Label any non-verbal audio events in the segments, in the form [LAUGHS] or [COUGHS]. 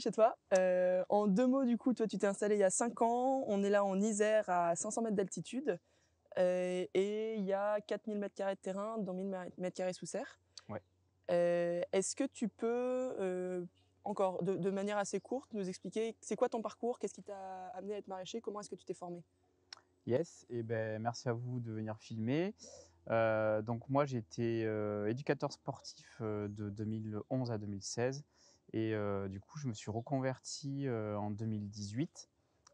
chez toi. Euh, en deux mots, du coup, toi, tu t'es installé il y a cinq ans. On est là en Isère à 500 mètres d'altitude. Euh, et il y a 4000 mètres carrés de terrain, dans 1000 mètres carrés sous serre. Ouais. Euh, est-ce que tu peux, encore de, manière assez courte, nous expliquer c'est quoi ton parcours, qu'est-ce qui t'a amené à être maraîcher, comment est-ce que tu t'es formé Yes, et eh ben merci à vous de venir filmer. donc moi j'étais été éducateur sportif de 2011 à 2016 et euh, du coup, je me suis reconverti euh, en 2018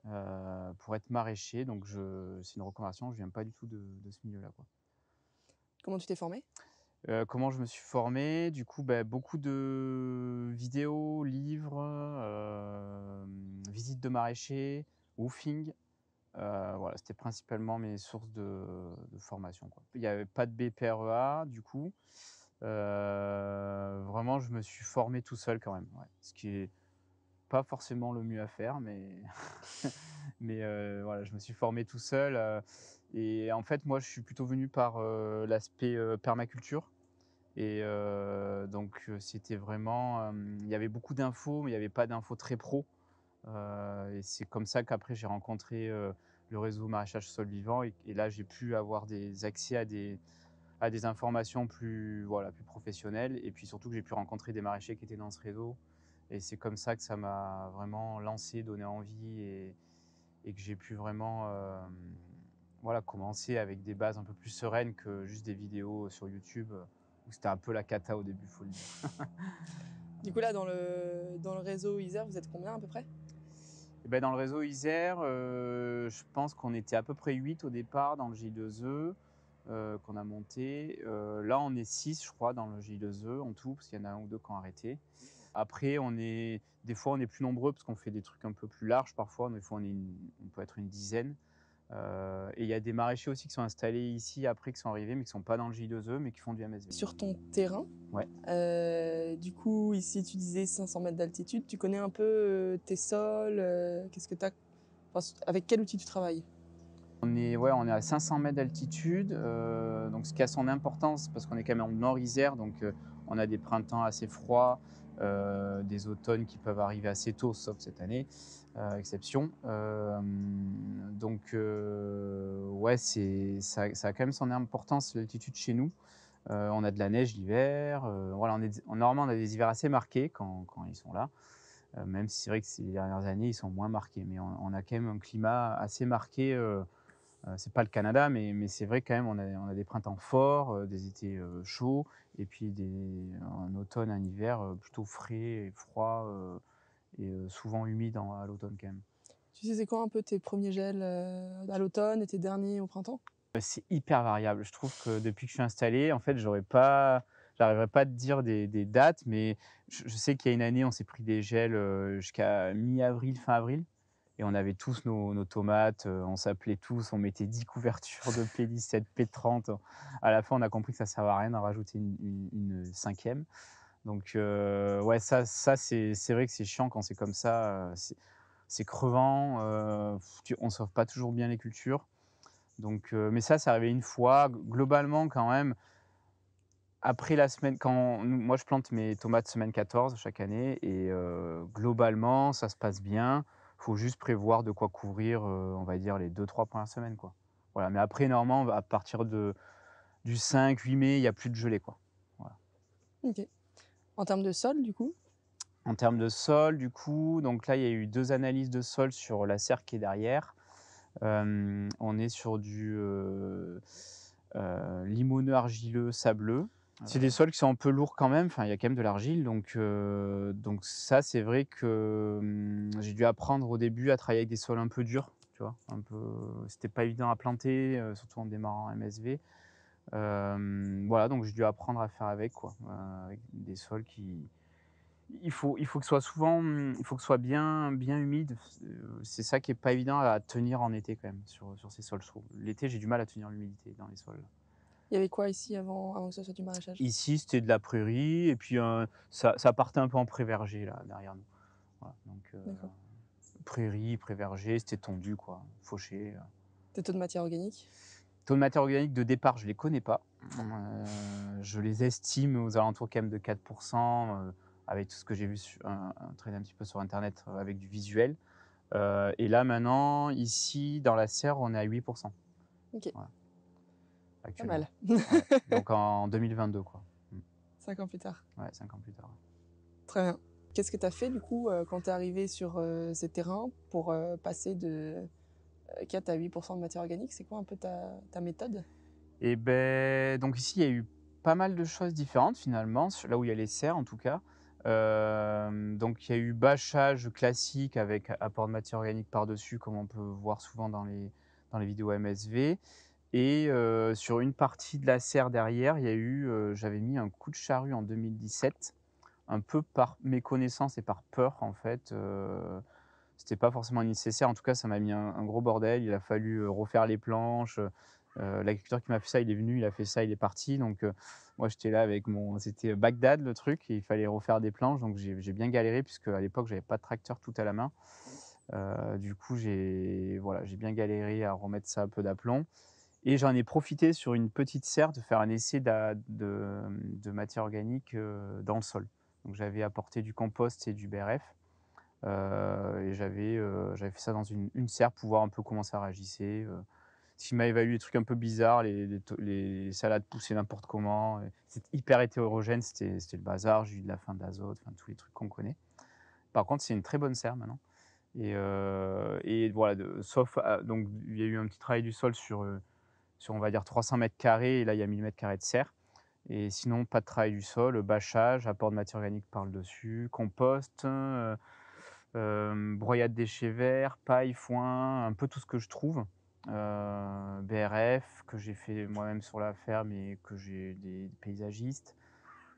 euh, pour être maraîcher. Donc, c'est une reconversion, je ne viens pas du tout de, ce milieu-là. Comment tu t'es formé comment je me suis formé. Du coup, bah, beaucoup de vidéos, livres, visites de maraîchers, woofing. voilà, c'était principalement mes sources de, formation. Il n'y avait pas de BPREA, du coup. Euh, vraiment, je me suis formé tout seul quand même. Ce qui est pas forcément le mieux à faire, mais, [LAUGHS] mais euh, voilà, je me suis formé tout seul. Euh, et en fait, moi, je suis plutôt venu par l'aspect permaculture. Et donc, c'était vraiment. Il y avait beaucoup d'infos, mais il n'y avait pas d'infos très pro. et c'est comme ça qu'après, j'ai rencontré le réseau maraîchage sol vivant. et là, j'ai pu avoir des accès à des, à des informations plus, voilà, plus professionnelles. Et puis surtout que j'ai pu rencontrer des maraîchers qui étaient dans ce réseau. Et c'est comme ça que ça m'a vraiment lancé, donné envie et, et que j'ai pu vraiment euh, voilà, commencer avec des bases un peu plus sereines que juste des vidéos sur YouTube où c'était un peu la cata au début, faut le dire. [LAUGHS] du coup, là, dans le, dans le réseau Isère, vous êtes combien à peu près et eh ben, Dans le réseau Isère, euh, je pense qu'on était à peu près 8 au départ dans le J2E. Euh, qu'on a monté. Euh, là, on est six, je crois, dans le J2E en tout, parce qu'il y en a un ou deux qui ont arrêté. Après, on est, des fois, on est plus nombreux parce qu'on fait des trucs un peu plus larges parfois. Des fois, on, peut être une dizaine. Euh, et il y a des maraîchers aussi qui sont installés ici après, qui sont arrivés, mais qui sont pas dans le J2E, mais qui font du MSV. Sur ton terrain, ouais. du coup, ici tu disais 500 mètres d'altitude, tu connais un peu tes sols, qu'est-ce que tu as Avec quel outil tu travailles on est, ouais, on est à 500 mètres d'altitude, euh, donc ce qui a son importance parce qu'on est quand même en Nord-Isère, donc euh, on a des printemps assez froids, euh, des automnes qui peuvent arriver assez tôt, sauf cette année, exception. donc ouais, ça, a quand même son importance l'altitude chez nous. on a de la neige l'hiver, voilà, on en on a des hivers assez marqués quand, ils sont là même si c'est vrai que ces dernières années, ils sont moins marqués. Mais on, a quand même un climat assez marqué euh, c'est pas le Canada, mais, c'est vrai quand même, on a, on a des printemps forts, euh, des étés euh, chauds, et puis des, un automne, un hiver plutôt frais et froid, et souvent humide à l'automne quand même. Tu sais, c'est quoi un peu tes premiers gels à l'automne et tes derniers au printemps C'est hyper variable. Je trouve que depuis que je suis installé, en fait, j'aurais pas. pas à te dire des, dates, mais je sais qu'il y a une année, on s'est pris des gels jusqu'à mi-avril, fin avril et on avait tous nos, tomates, euh, on s'appelait tous, on mettait 10 couvertures de P17, P30. À la fin, on a compris que ça ne servait à rien d'en rajouter une, cinquième. Donc, euh, ouais, ça, ça c'est vrai que c'est chiant quand c'est comme ça. Euh, c'est crevant, on ne sauve pas toujours bien les cultures. Donc, mais ça, c'est arrivé une fois. Globalement, quand même, après la semaine, quand moi je plante mes tomates semaine 14 chaque année, et globalement, ça se passe bien faut juste prévoir de quoi couvrir, euh, on va dire, les deux, trois premières semaines. Quoi. Voilà. Mais après, normalement, à partir de, du 5-8 mai, il n'y a plus de gelée. Quoi. En termes de sol, du coup En termes de sol, du coup, donc là, il y a eu deux analyses de sol sur la serre qui est derrière. Euh, on est sur du euh, limoneux argileux sableux. Ah c'est des sols qui sont un peu lourds quand même, enfin, il y a quand même de l'argile, donc, donc ça c'est vrai que mmh, j'ai dû apprendre au début à travailler avec des sols un peu durs, tu vois, un peu, c'était pas évident à planter, surtout en démarrant MSV. voilà, donc j'ai dû apprendre à faire avec, quoi, des sols qui... Il faut, il faut que ce soit souvent, mmh, il faut que ce soit bien, bien humide, c'est ça qui est pas évident à tenir en été quand même, sur, sur ces sols, L'été j'ai du mal à tenir l'humidité dans les sols. Il y avait quoi ici avant, avant que ce soit du maraîchage Ici, c'était de la prairie, et puis euh, ça, partait un peu en pré là, derrière nous. donc, euh, prairie, pré c'était tondu, quoi, fauché. Tes euh. taux de matière organique Taux de matière organique de départ, je ne les connais pas. je les estime aux alentours quand même de 4%, avec tout ce que j'ai vu sur, un, un, un, petit peu sur Internet, avec du visuel. et là, maintenant, ici, dans la serre, on est à 8%. Ok. Pas mal. [LAUGHS] Donc en 2022, quoi. Mm. Cinq ans plus tard. Ouais, cinq ans plus tard. Très bien. Qu'est-ce que tu as fait du coup euh, quand tu es arrivé sur euh, ces terrains pour euh, passer de 4 à 8 de matière organique C'est quoi un peu ta, ta méthode Eh ben, donc ici, il y a eu pas mal de choses différentes finalement, là où il y a les serres en tout cas. donc il y a eu bâchage classique avec apport de matière organique par-dessus, comme on peut voir souvent dans les, dans les vidéos MSV. Et sur une partie de la serre derrière, il y a eu, j'avais mis un coup de charrue en 2017, un peu par méconnaissance et par peur en fait. Euh, C'était pas forcément nécessaire. En tout cas, ça m'a mis un, gros bordel. Il a fallu refaire les planches. L'agriculteur qui m'a fait ça, il est venu, il a fait ça, il est parti. Donc moi, j'étais là avec mon, c'était Bagdad le truc. Et il fallait refaire des planches, donc j'ai bien galéré puisque à l'époque, j'avais pas de tracteur tout à la main. du coup, j'ai voilà, j'ai bien galéré à remettre ça un peu d'aplomb. Et j'en ai profité sur une petite serre de faire un essai de, matière organique euh, dans le sol. Donc j'avais apporté du compost et du BRF. Euh, et j'avais euh, j'avais fait ça dans une, serre pour voir un peu comment ça réagissait. ce qui m'a évalué des trucs un peu bizarres, les, les, salades poussaient n'importe comment. C'était hyper hétérogène, c'était le bazar, j'ai eu de la fin d'azote, enfin, tous les trucs qu'on connaît. Par contre, c'est une très bonne serre maintenant. Et, voilà, sauf, ah, donc il y a eu un petit travail du sol sur sur, on va dire, 300 mètres carrés, et là, il y a 1000 mètres carrés de serre. Et sinon, pas de travail du sol, bâchage, apport de matière organique par le dessus, compost, euh, euh, broyade déchets verts, paille, foin, un peu tout ce que je trouve. Euh, BRF, que j'ai fait moi-même sur la ferme et que j'ai des paysagistes.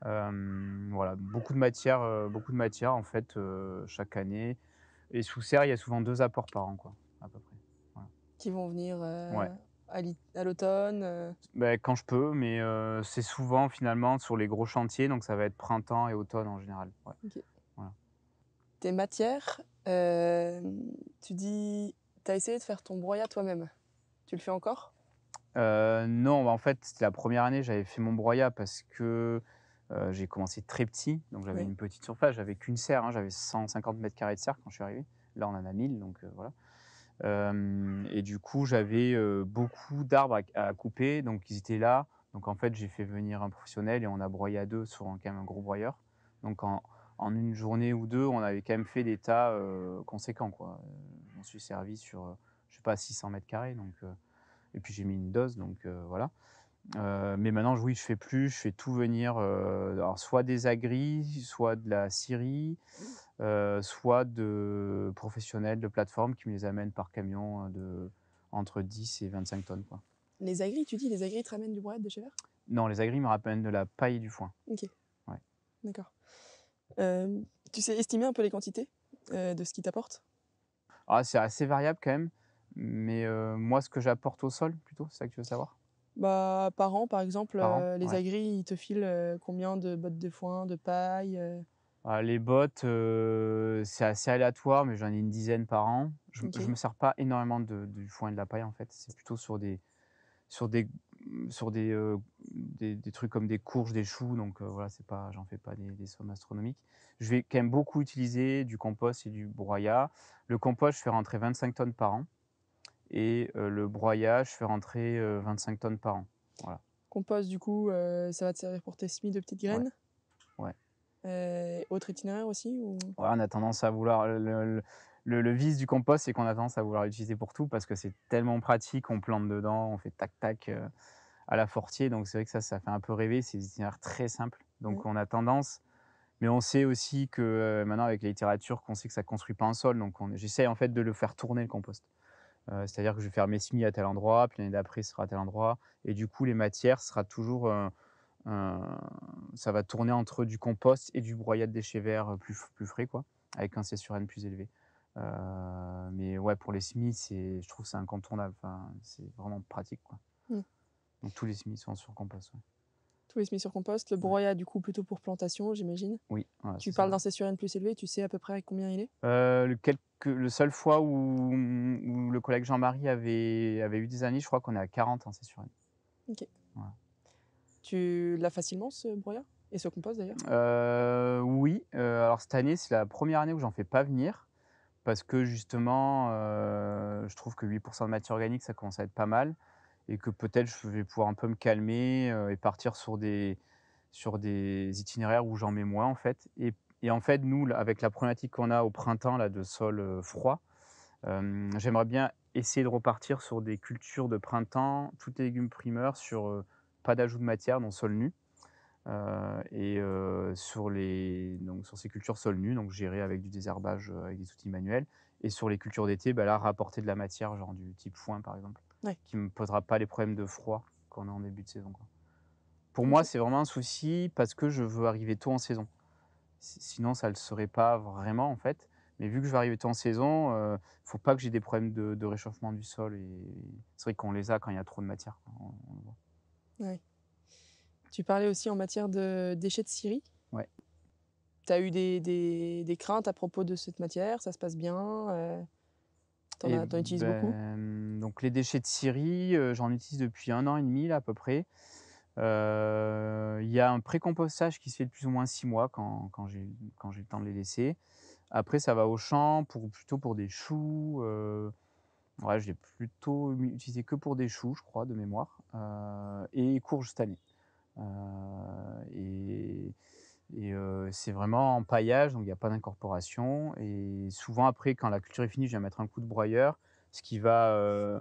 voilà, beaucoup de matière, beaucoup de matière en fait chaque année. Et sous serre, il y a souvent deux apports par an, quoi, à peu près. Qui vont venir à l'automne euh. ben, Quand je peux, mais euh, c'est souvent finalement sur les gros chantiers, donc ça va être printemps et automne en général. Tes matières, euh, tu dis, tu as essayé de faire ton broyat toi-même. Tu le fais encore Non, bah, en fait, c'était la première année, j'avais fait mon broyat parce que j'ai commencé très petit, donc j'avais une petite surface, j'avais qu'une serre, hein, j'avais 150 mètres carrés de serre quand je suis arrivé. Là, on en a 1000, donc voilà et du coup, j'avais beaucoup d'arbres à, couper, donc ils étaient là. Donc en fait, j'ai fait venir un professionnel et on a broyé à deux sur quand même un gros broyeur. Donc en, une journée ou deux, on avait quand même fait des tas conséquents. On suis servi sur, je sais pas, 600 mètres carrés. et puis j'ai mis une dose, donc voilà. Euh, mais maintenant, oui, je fais plus, je fais tout venir, euh, soit des agris, soit de la Syrie, euh, soit de professionnels de plateforme qui me les amènent par camion de entre 10 et 25 tonnes. Quoi. Les agris, tu dis, les agris te ramènent du bois de chez Non, les agris me ramènent de la paille et du foin. Ok. Ouais. D'accord. tu sais estimer un peu les quantités de ce qu'ils t'apportent ah, C'est assez variable quand même, mais moi, ce que j'apporte au sol, plutôt, c'est ça que tu veux savoir bah, par an, par exemple, euh, les agris, ils te filent euh, combien de bottes de foin, de paille euh? ah, les bottes, c'est assez aléatoire, mais j'en ai une dizaine par an. Je ne me sers pas énormément de, du foin et de la paille, en fait. C'est plutôt sur des, sur des, sur des, des, trucs comme des courges, des choux. Donc voilà, c'est pas, j'en fais pas des sommes astronomiques. Je vais quand même beaucoup utiliser du compost et du broyat. Le compost, je fais rentrer 25 tonnes par an et euh, le broyage fait rentrer 25 euh, tonnes par an. Compost, du coup, euh, ça va te servir pour tes semis de petites graines Ouais. autre itinéraire aussi ou... Ouais, on a tendance à vouloir. Le, vice du compost, c'est qu'on a tendance à vouloir l'utiliser pour tout parce que c'est tellement pratique. On plante dedans, on fait tac-tac à la fortier. Donc c'est vrai que ça, ça fait un peu rêver. C'est des itinéraires très simples. Donc mm. on a tendance. Mais on sait aussi que maintenant, avec la littérature, qu'on sait que ça ne construit pas un sol. Donc j'essaie en fait de le faire tourner le compost. Euh, c'est-à-dire que je vais faire mes semis à tel endroit, puis l'année d'après, sera à tel endroit. Et du coup, les matières sera toujours. Euh, euh, ça va tourner entre du compost et du broyat de déchets verts plus, plus frais, quoi, avec un C sur N plus élevé. mais ouais, pour les semis, je trouve que c'est incontournable. Enfin, c'est vraiment pratique. Quoi. Mm. Donc tous les semis sont sur compost. Tout est mis sur compost. Le broyat, du coup, plutôt pour plantation, j'imagine. Oui. tu parles d'un césurène plus élevé, tu sais à peu près combien il est euh, le, seul fois où, le collègue Jean-Marie avait, avait eu des années, je crois qu'on est à 40 en césurène. Ok. Tu l'as facilement ce broyat Et ce compost d'ailleurs euh, Oui. Euh, alors cette année, c'est la première année où j'en fais pas venir. Parce que justement, je trouve que 8% de matière organique, ça commence à être pas mal et que peut-être je vais pouvoir un peu me calmer euh, et partir sur des, sur des itinéraires où j'en mets moins en fait. Et, en fait, nous, avec la problématique qu'on a au printemps là, de sol euh, froid, euh, j'aimerais bien essayer de repartir sur des cultures de printemps, toutes les légumes primeurs, sur pas d'ajout de matière dans sol nu. et sur, les, donc, sur ces cultures sol nu, donc gérées avec du désherbage, avec des outils manuels. Et sur les cultures d'été, bah, là, rapporter de la matière, genre du type foin par exemple qui ne me posera pas les problèmes de froid on est en début de saison. Pour moi, c'est vraiment un souci parce que je veux arriver tôt en saison. Sinon, ça ne le serait pas vraiment en fait. Mais vu que je vais arriver tôt en saison, il euh, ne faut pas que j'ai des problèmes de, réchauffement du sol. Et... C'est vrai qu'on les a quand il y a trop de matière. Ouais. Tu parlais aussi en matière de déchets de syrie. Ouais. Tu as eu des, des, craintes à propos de cette matière Ça se passe bien euh? Tu en, eh utilises ben, beaucoup donc les déchets de Syrie, euh, j'en utilise depuis un an et demi à peu près. Euh, il y a un pré-compostage qui se fait de plus ou moins six mois quand, j'ai le temps de les laisser. Après, ça va au champ pour, plutôt pour des choux. Euh, je l'ai plutôt utilisé que pour des choux, je crois, de mémoire. Euh, et courges cette année. et, c'est vraiment en paillage, donc il n'y a pas d'incorporation. Et souvent, après, quand la culture est finie, je viens mettre un coup de broyeur ce qui va euh,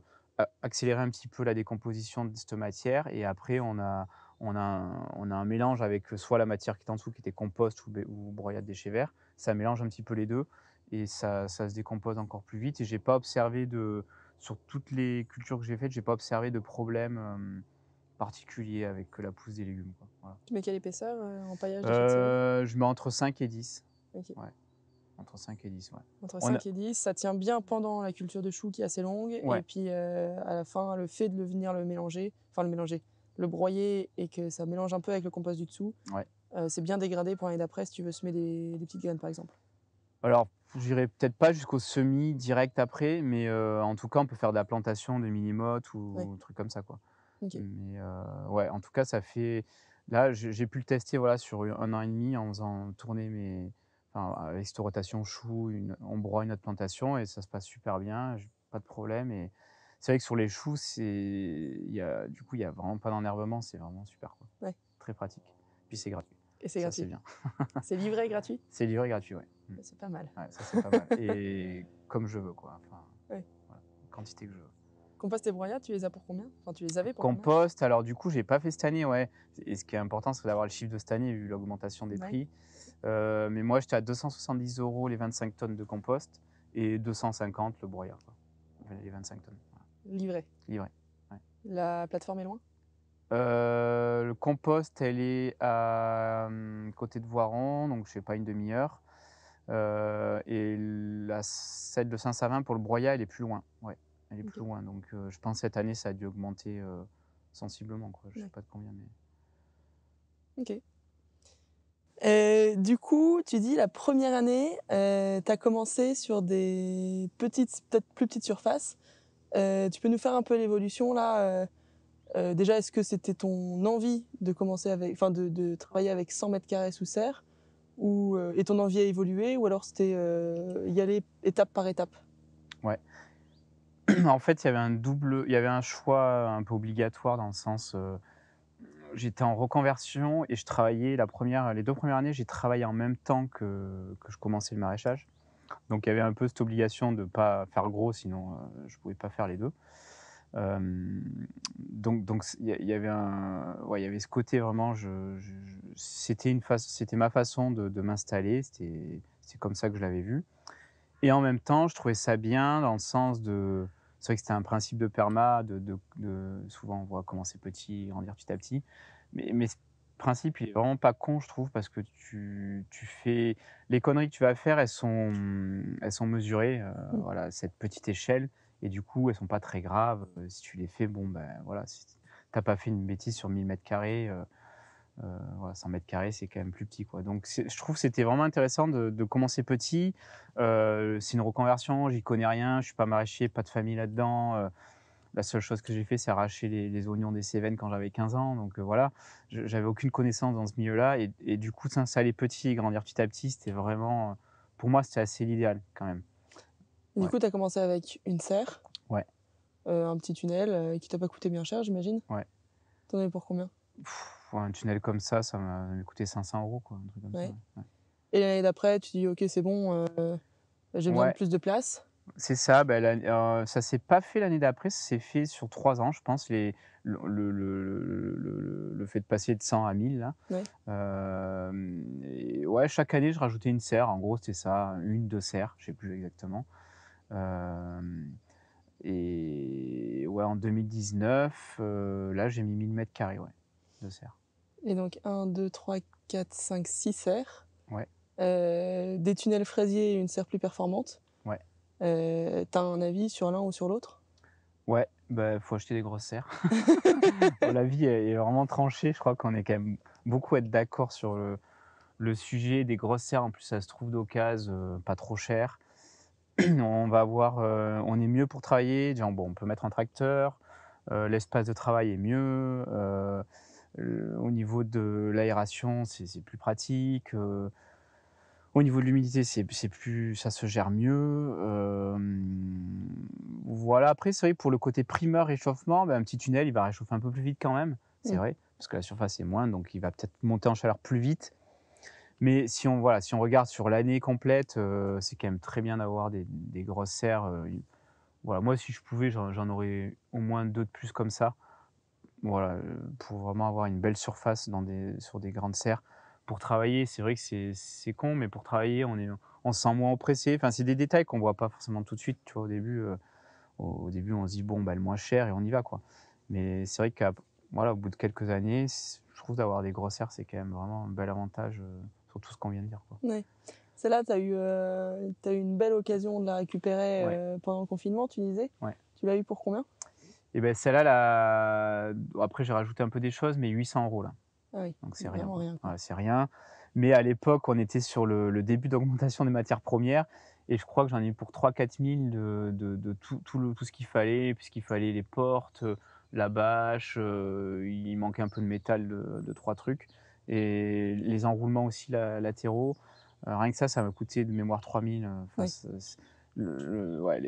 accélérer un petit peu la décomposition de cette matière. Et après, on a, on a, un, on a un mélange avec soit la matière qui est en dessous, qui était compost ou, ou broyade déchets verts. Ça mélange un petit peu les deux et ça, ça se décompose encore plus vite. Et j'ai pas observé de, sur toutes les cultures que j'ai faites, j'ai pas observé de problème euh, particulier avec la pousse des légumes. Tu mets quelle épaisseur euh, en paillage Je mets entre 5 et 10. Entre 5 et 10, ouais. Entre 5 et 10, ça tient bien pendant la culture de chou qui est assez longue. Et puis euh, à la fin, le fait de le venir le mélanger, enfin le mélanger, le broyer et que ça mélange un peu avec le compost du dessous, euh, c'est bien dégradé pour l'année d'après si tu veux semer des, petites graines par exemple. Alors, j'irai peut-être pas jusqu'au semi direct après, mais euh, en tout cas, on peut faire de la plantation de mini ou, ou des trucs comme ça. Quoi. Mais ouais, en tout cas, ça fait. Là, j'ai pu le tester voilà, sur un an et demi en faisant tourner mes, avec cette rotation chou, une, on broie une autre plantation et ça se passe super bien, pas de problème. Et c'est vrai que sur les choux, c'est, du coup, il n'y a vraiment pas d'enherbement, c'est vraiment super. Très pratique. Puis c'est gratuit. Et c'est gratuit. C'est bien. [LAUGHS] c'est livré gratuit C'est livré gratuit, oui. Bah, mm. C'est pas mal. Ouais, ça, c'est pas mal. [LAUGHS] Et comme je veux, quoi. quantité que je veux. Compost et broyat, tu les as pour combien Enfin, tu les avais Compost, alors du coup, j'ai pas fait cette année, ouais. Et ce qui est important, c'est d'avoir le chiffre de cette année, vu l'augmentation des prix. Euh, mais moi, j'étais à 270 euros les 25 tonnes de compost et 250 le broyeur, les 25 tonnes. Livré Livré, La plateforme est loin euh, Le compost, elle est à hum, côté de Voiron, donc je sais pas, une demi-heure. Euh, et la, celle de Saint-Savin pour le broyat, elle est plus loin. elle est plus loin. Donc je pense cette année, ça a dû augmenter sensiblement. Je ne sais pas de combien, mais. Ok. Euh, du coup, tu dis la première année, euh, tu as commencé sur des petites, peut-être plus petites surfaces. Euh, tu peux nous faire un peu l'évolution là Déjà, est-ce que c'était ton envie de commencer avec, enfin, de, travailler avec 100 mètres carrés sous serre, ou et ton envie a évolué, ou alors c'était y aller étape par étape Ouais. [CLEARS THROAT] en fait, il y avait un double, il y avait un choix un peu obligatoire dans le sens j'étais en reconversion et je travaillais la première, les deux premières années, j'ai travaillé en même temps que, que, je commençais le maraîchage. Donc il y avait un peu cette obligation de ne pas faire gros, sinon euh, je ne pouvais pas faire les deux. Euh, donc, donc il y avait y avait ce côté vraiment. Je, c'était une c'était ma façon de, de m'installer. C'était, c'est comme ça que je l'avais vu. Et en même temps, je trouvais ça bien dans le sens de, c'est vrai que c'était un principe de perma, de, souvent on voit commencer petit, grandir petit à petit. Mais, mais ce principe, il est vraiment pas con, je trouve, parce que tu, fais. Les conneries que tu vas faire, elles sont, elles sont mesurées, euh, mmh. voilà, cette petite échelle. Et du coup, elles sont pas très graves. Euh, si tu les fais, bon, ben voilà, si t'as pas fait une bêtise sur 1000 mètres carrés, euh, 100 euh, mètres carrés, c'est quand même plus petit. Quoi. Donc je trouve que c'était vraiment intéressant de, commencer petit. Euh, c'est une reconversion, j'y connais rien, je suis pas maraîcher, pas de famille là-dedans. Euh, la seule chose que j'ai fait, c'est arracher les, oignons des Cévennes quand j'avais 15 ans. Donc voilà, j'avais aucune connaissance dans ce milieu-là. Et, du coup, ça s'installer petit, grandir petit à petit, c'était vraiment, pour moi, c'était assez l'idéal quand même. Du coup, tu as commencé avec une serre. Ouais. un petit tunnel qui t'a pas coûté bien cher, j'imagine. Ouais. T'en avais pour combien pour un tunnel comme ça, ça m'a coûté 500 euros, quoi, Et l'année d'après, tu dis, ok, c'est bon, euh, j'ai besoin de plus de place. C'est ça, ben, ne euh, ça s'est pas fait l'année d'après, ça s'est fait sur trois ans, je pense, les, le, fait de passer de 100 à 1000. Euh, ouais. chaque année, je rajoutais une serre, en gros, c'était ça, une, deux serres, je sais plus exactement. et ouais, en 2019, là, j'ai mis 1000 mètres carrés, de serre. Et donc 1, 2, 3, 4, 5, 6 serres. Ouais. Euh, des tunnels fraisiers et une serre plus performante. Ouais. Euh, T'as un avis sur l'un ou sur l'autre Ouais, Il bah, faut acheter des grosses serres. [LAUGHS] la vie est vraiment tranché. Je crois qu'on est quand même beaucoup être d'accord sur le, sujet des grosses serres. En plus, ça se trouve d'occasion, euh, pas trop cher. [CLEARS THROAT] on va avoir, euh, on est mieux pour travailler. Genre, bon, on peut mettre un tracteur. L'espace de travail est mieux. Euh, au niveau de l'aération, c'est plus pratique. Euh, au niveau de l'humidité, ça se gère mieux. Euh, voilà. Après, c'est vrai pour le côté primeur réchauffement, ben, un petit tunnel, il va réchauffer un peu plus vite quand même. C'est mm. vrai, parce que la surface est moins, donc il va peut-être monter en chaleur plus vite. Mais si on, voilà, si on regarde sur l'année complète, c'est quand même très bien d'avoir des, grosses serres. voilà, moi, si je pouvais, j'en aurais au moins deux de plus comme ça. Voilà, euh, pour vraiment avoir une belle surface dans des, sur des grandes serres. Pour travailler, c'est vrai que c'est con, mais pour travailler, on, est, on se sent moins oppressé. Enfin, c'est des détails qu'on ne voit pas forcément tout de suite. Tu vois, au début, euh, au, début, on se dit, bon, bah, est moins cher et on y va. quoi. Mais c'est vrai qu'au voilà, au bout de quelques années, je trouve d'avoir des grosses serres, c'est quand même vraiment un bel avantage euh, sur tout ce qu'on vient de dire. Celle-là, tu as, eu, eu une belle occasion de la récupérer pendant le confinement, tu disais. Tu l'as eu pour combien et bien celle-là, après j'ai rajouté un peu des choses, mais 800 euros là. Ah Donc c'est rien. rien. c'est rien. Mais à l'époque, on était sur le, début d'augmentation des matières premières. Et je crois que j'en ai eu pour 3-4 000 de, tout, tout ce qu'il fallait, puisqu'il fallait les portes, la bâche, euh, il manquait un peu de métal de, trois trucs. Et les enroulements aussi latéraux. Euh, rien que ça, ça m'a coûté de mémoire 3000. 000 ouais,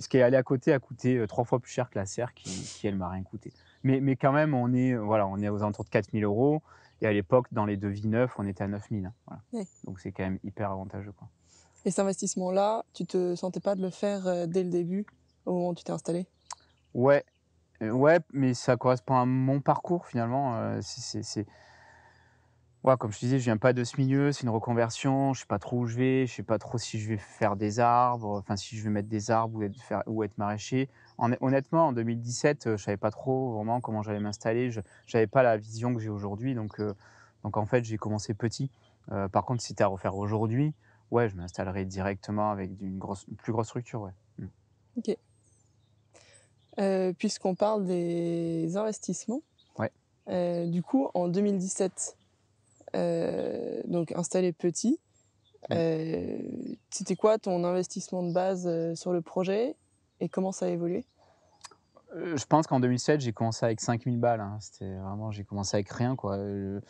ce qui est allé à côté a coûté euh, trois fois plus cher que la serre qui, elle m'a rien coûté. Mais, mais, quand même, on est, voilà, on est aux alentours de 4000 euros. Et à l'époque, dans les devis neufs, on était à 9000. Hein, voilà. Donc c'est quand même hyper avantageux. Quoi. Et cet investissement-là, tu te sentais pas de le faire euh, dès le début, au moment où tu t'es installé Ouais, euh, ouais, mais ça correspond à mon parcours finalement. c'est comme je te disais, je viens pas de ce milieu, c'est une reconversion, je sais pas trop où je vais, je sais pas trop si je vais faire des arbres, enfin si je vais mettre des arbres ou être, faire, ou être maraîcher. honnêtement, en 2017, euh, je savais pas trop vraiment comment j'allais m'installer, je n'avais pas la vision que j'ai aujourd'hui, donc, euh, donc en fait j'ai commencé petit. Euh, par contre, si c'était à refaire aujourd'hui, ouais, je m'installerais directement avec une, grosse, plus grosse structure. Mmh. Ok. Puisqu'on parle des investissements, du coup, en 2017, euh, donc installé petit. Euh, c'était quoi ton investissement de base euh, sur le projet et comment ça a évolué je pense qu'en 2007, j'ai commencé avec 5000 balles. Hein. C'était vraiment, j'ai commencé avec rien, quoi. Le,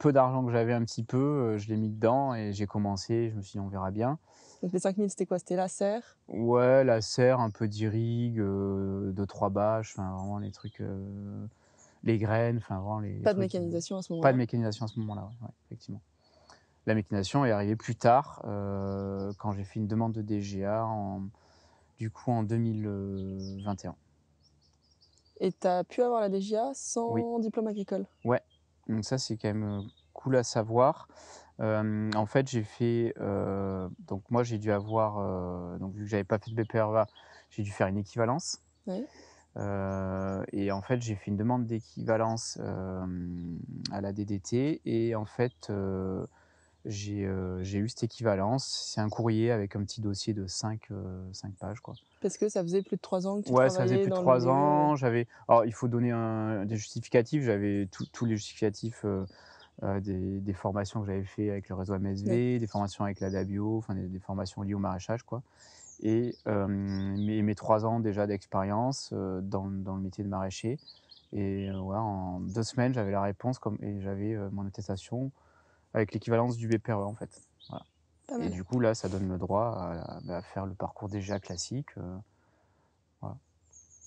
peu d'argent que j'avais, un petit peu, je l'ai mis dedans et j'ai commencé. Je me suis dit, on verra bien. Donc les 5000, c'était quoi C'était la serre Ouais, la serre, un peu d'irrigue, de deux, trois bâches, vraiment les trucs les graines, enfin vraiment les. Pas de euh, mécanisation à ce moment-là. Pas de mécanisation à ce moment-là, oui, effectivement. La mécanisation est arrivée plus tard, euh, quand j'ai fait une demande de DGA, en, du coup en 2021. Et tu as pu avoir la DGA sans diplôme agricole Ouais, donc ça c'est quand même euh, cool à savoir. en fait, j'ai fait. donc, moi, j'ai dû avoir. donc, vu que j'avais pas fait de BPREA, j'ai dû faire une équivalence. Oui. Euh, et en fait, j'ai fait une demande d'équivalence euh, à la DDT. Et en fait, euh, j'ai eu cette équivalence. C'est un courrier avec un petit dossier de 5, 5, pages. Quoi. Parce que ça faisait plus de 3 ans que tu ouais, ça faisait plus de 3 ans. J'avais. Alors, il faut donner des justificatifs. J'avais tous les justificatifs. Des, formations que j'avais fait avec le réseau MSV, des formations avec la DABIO, enfin des, des, formations liées au maraîchage, quoi et euh, mes, trois ans déjà d'expérience euh, dans, dans, le métier de maraîcher. Et euh, voilà, en deux semaines, j'avais la réponse comme, et j'avais mon attestation avec l'équivalence du BPRE en fait. Et du coup, là, ça donne le droit à, bah, faire le parcours déjà classique. Voilà.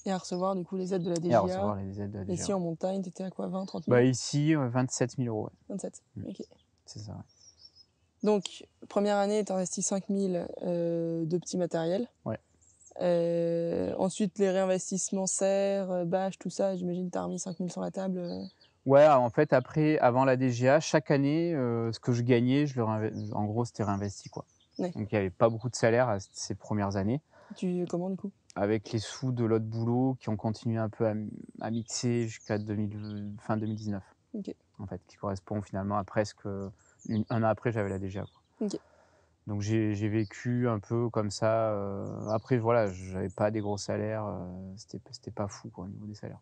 Et à recevoir du coup les aides de la DGA. Et à recevoir les aides de la Ici en montagne, tu étais à quoi 20, 30 000 bah, Ici, 27 000 euros. Ouais. 27, mm. ok. C'est ça, donc, première année, tu investi 5000 euh, de petits matériels. Ouais. Euh, ensuite, les réinvestissements serres, euh, bâche tout ça, j'imagine tu as remis 5000 sur la table. Euh. Ouais, en fait, après, avant la DGA, chaque année, ce que je gagnais, je le en gros, c'était réinvesti. Quoi. Donc, il n'y avait pas beaucoup de salaire à ces premières années. Tu comment du coup Avec les sous de l'autre boulot qui ont continué un peu à, mixer jusqu'à fin 2019. OK. En fait, qui correspond finalement à presque un an après, j'avais la DGA. Donc j'ai vécu un peu comme ça. Euh, après, voilà, j'avais pas des gros salaires. Euh, c'était pas fou au niveau des salaires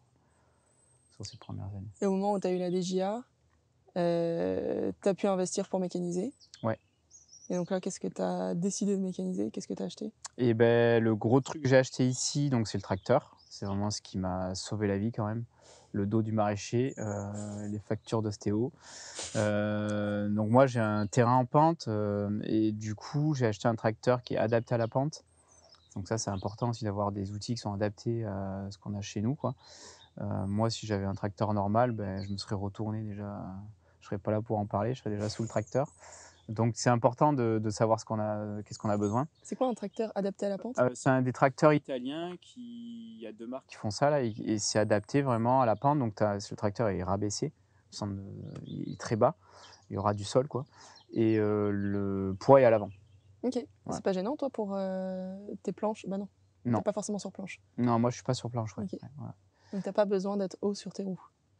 sur ces premières années. Et au moment où tu as eu la DGA, euh, tu as pu investir pour mécaniser. Ouais. Et donc là, qu'est-ce que tu as décidé de mécaniser Qu'est-ce que tu as acheté Et eh ben, le gros truc que j'ai acheté ici, donc c'est le tracteur. C'est vraiment ce qui m'a sauvé la vie quand même le dos du maraîcher, euh, les factures d'ostéo. Euh, donc moi j'ai un terrain en pente euh, et du coup j'ai acheté un tracteur qui est adapté à la pente. Donc ça c'est important aussi d'avoir des outils qui sont adaptés à ce qu'on a chez nous. moi si j'avais un tracteur normal, ben, je me serais retourné déjà, je serais pas là pour en parler, je serais déjà sous le tracteur. Donc c'est important de, savoir ce qu'on a, qu'est-ce qu'on a besoin. C'est quoi un tracteur adapté à la pente euh, C'est un des tracteurs italiens qui, il y a deux marques qui font ça là, et, c'est adapté vraiment à la pente. Donc as, le tracteur est rabaissé, il est très bas, il y aura du sol quoi, et euh, le poids est à l'avant. Ok. C'est pas gênant toi pour euh, tes planches Bah non. Non. pas forcément sur planche. Non, moi je suis pas sur planche. Ouais. t'as pas besoin d'être haut sur tes roues.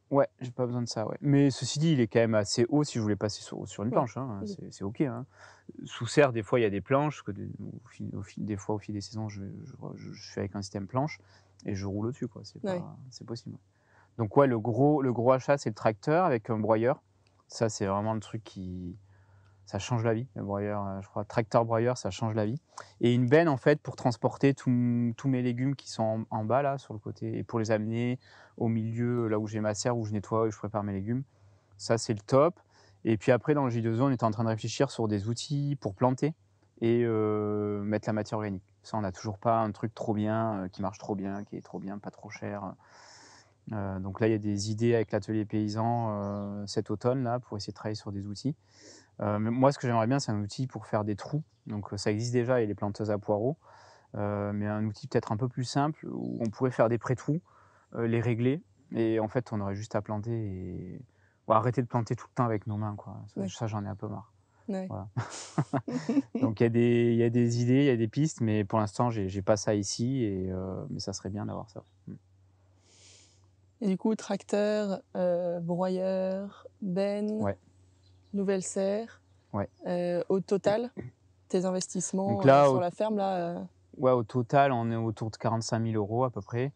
Ouais, j'ai pas besoin de ça. Ouais. Mais ceci dit, il est quand même assez haut si je voulais passer sur, une planche. Hein. c'est, OK. Hein. Sous serre, des fois, il y a des planches. Que des, au fil, des fois, au fil des saisons, je, je, suis avec un système planche et je roule au-dessus. C'est, possible. Donc, ouais, le gros, le gros achat, c'est le tracteur avec un broyeur. Ça, c'est vraiment le truc qui, ça change la vie. Le broyeur, euh, je crois, tracteur broyeur, ça change la vie. Et une benne, en fait, pour transporter tous mes légumes qui sont en, bas, là, sur le côté, et pour les amener au milieu, euh, là où j'ai ma serre, où je nettoie, où je prépare mes légumes. Ça, c'est le top. Et puis après, dans le J2O, on est en train de réfléchir sur des outils pour planter et euh, mettre la matière organique. Ça, on n'a toujours pas un truc trop bien, qui marche trop bien, qui est trop bien, pas trop cher. donc là, il y a des idées avec l'atelier paysan cet automne là, pour essayer de travailler sur des outils. Euh, moi, ce que j'aimerais bien, c'est un outil pour faire des trous. Donc, euh, ça existe déjà, il les planteuses à poireaux. Euh, mais un outil peut-être un peu plus simple où on pourrait faire des pré-trous, les régler. Et en fait, on aurait juste à planter et arrêter de planter tout le temps avec nos mains. Quoi. Ça, j'en ai un peu marre. [LAUGHS] [LAUGHS] Donc, il y, y, a des idées, il y a des pistes, mais pour l'instant, j'ai pas ça ici. Et, mais ça serait bien d'avoir ça. Et du coup, tracteur, broyeur, benne. Ouais nouvelle serre. Ouais. Euh, au total, tes investissements euh, sur la ferme là. Euh, ouais, au total, on est autour de 45 000 euros à peu près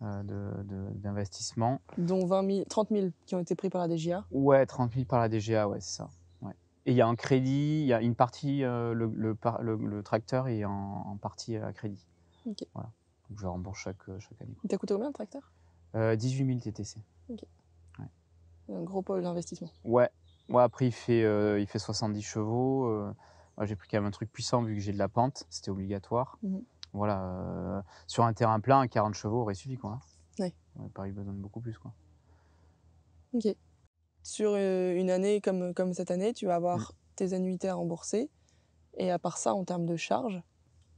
d'investissement. Dont 20 30 000 qui ont été pris par la DGA. Ouais, 30 000 par la DGA, ouais, c'est ça. Ouais. Et il y a un crédit, il y a une partie, le, le, tracteur est en, partie à crédit. Ok. Donc je rembourse chaque, chaque année. T'as coûté combien le tracteur euh, 18 000 TTC. Ok. Un gros pôle d'investissement. Ouais, après, il fait, euh, il fait 70 chevaux. Euh. j'ai pris quand même un truc puissant vu que j'ai de la pente. C'était obligatoire. Mmh voilà. Euh, sur un terrain plein, 40 chevaux aurait suffi, quoi. hein. On besoin de beaucoup plus, quoi. Ok. Sur une année comme, comme cette année, tu vas avoir mmh. tes annuités à rembourser. Et à part ça, en termes de charges,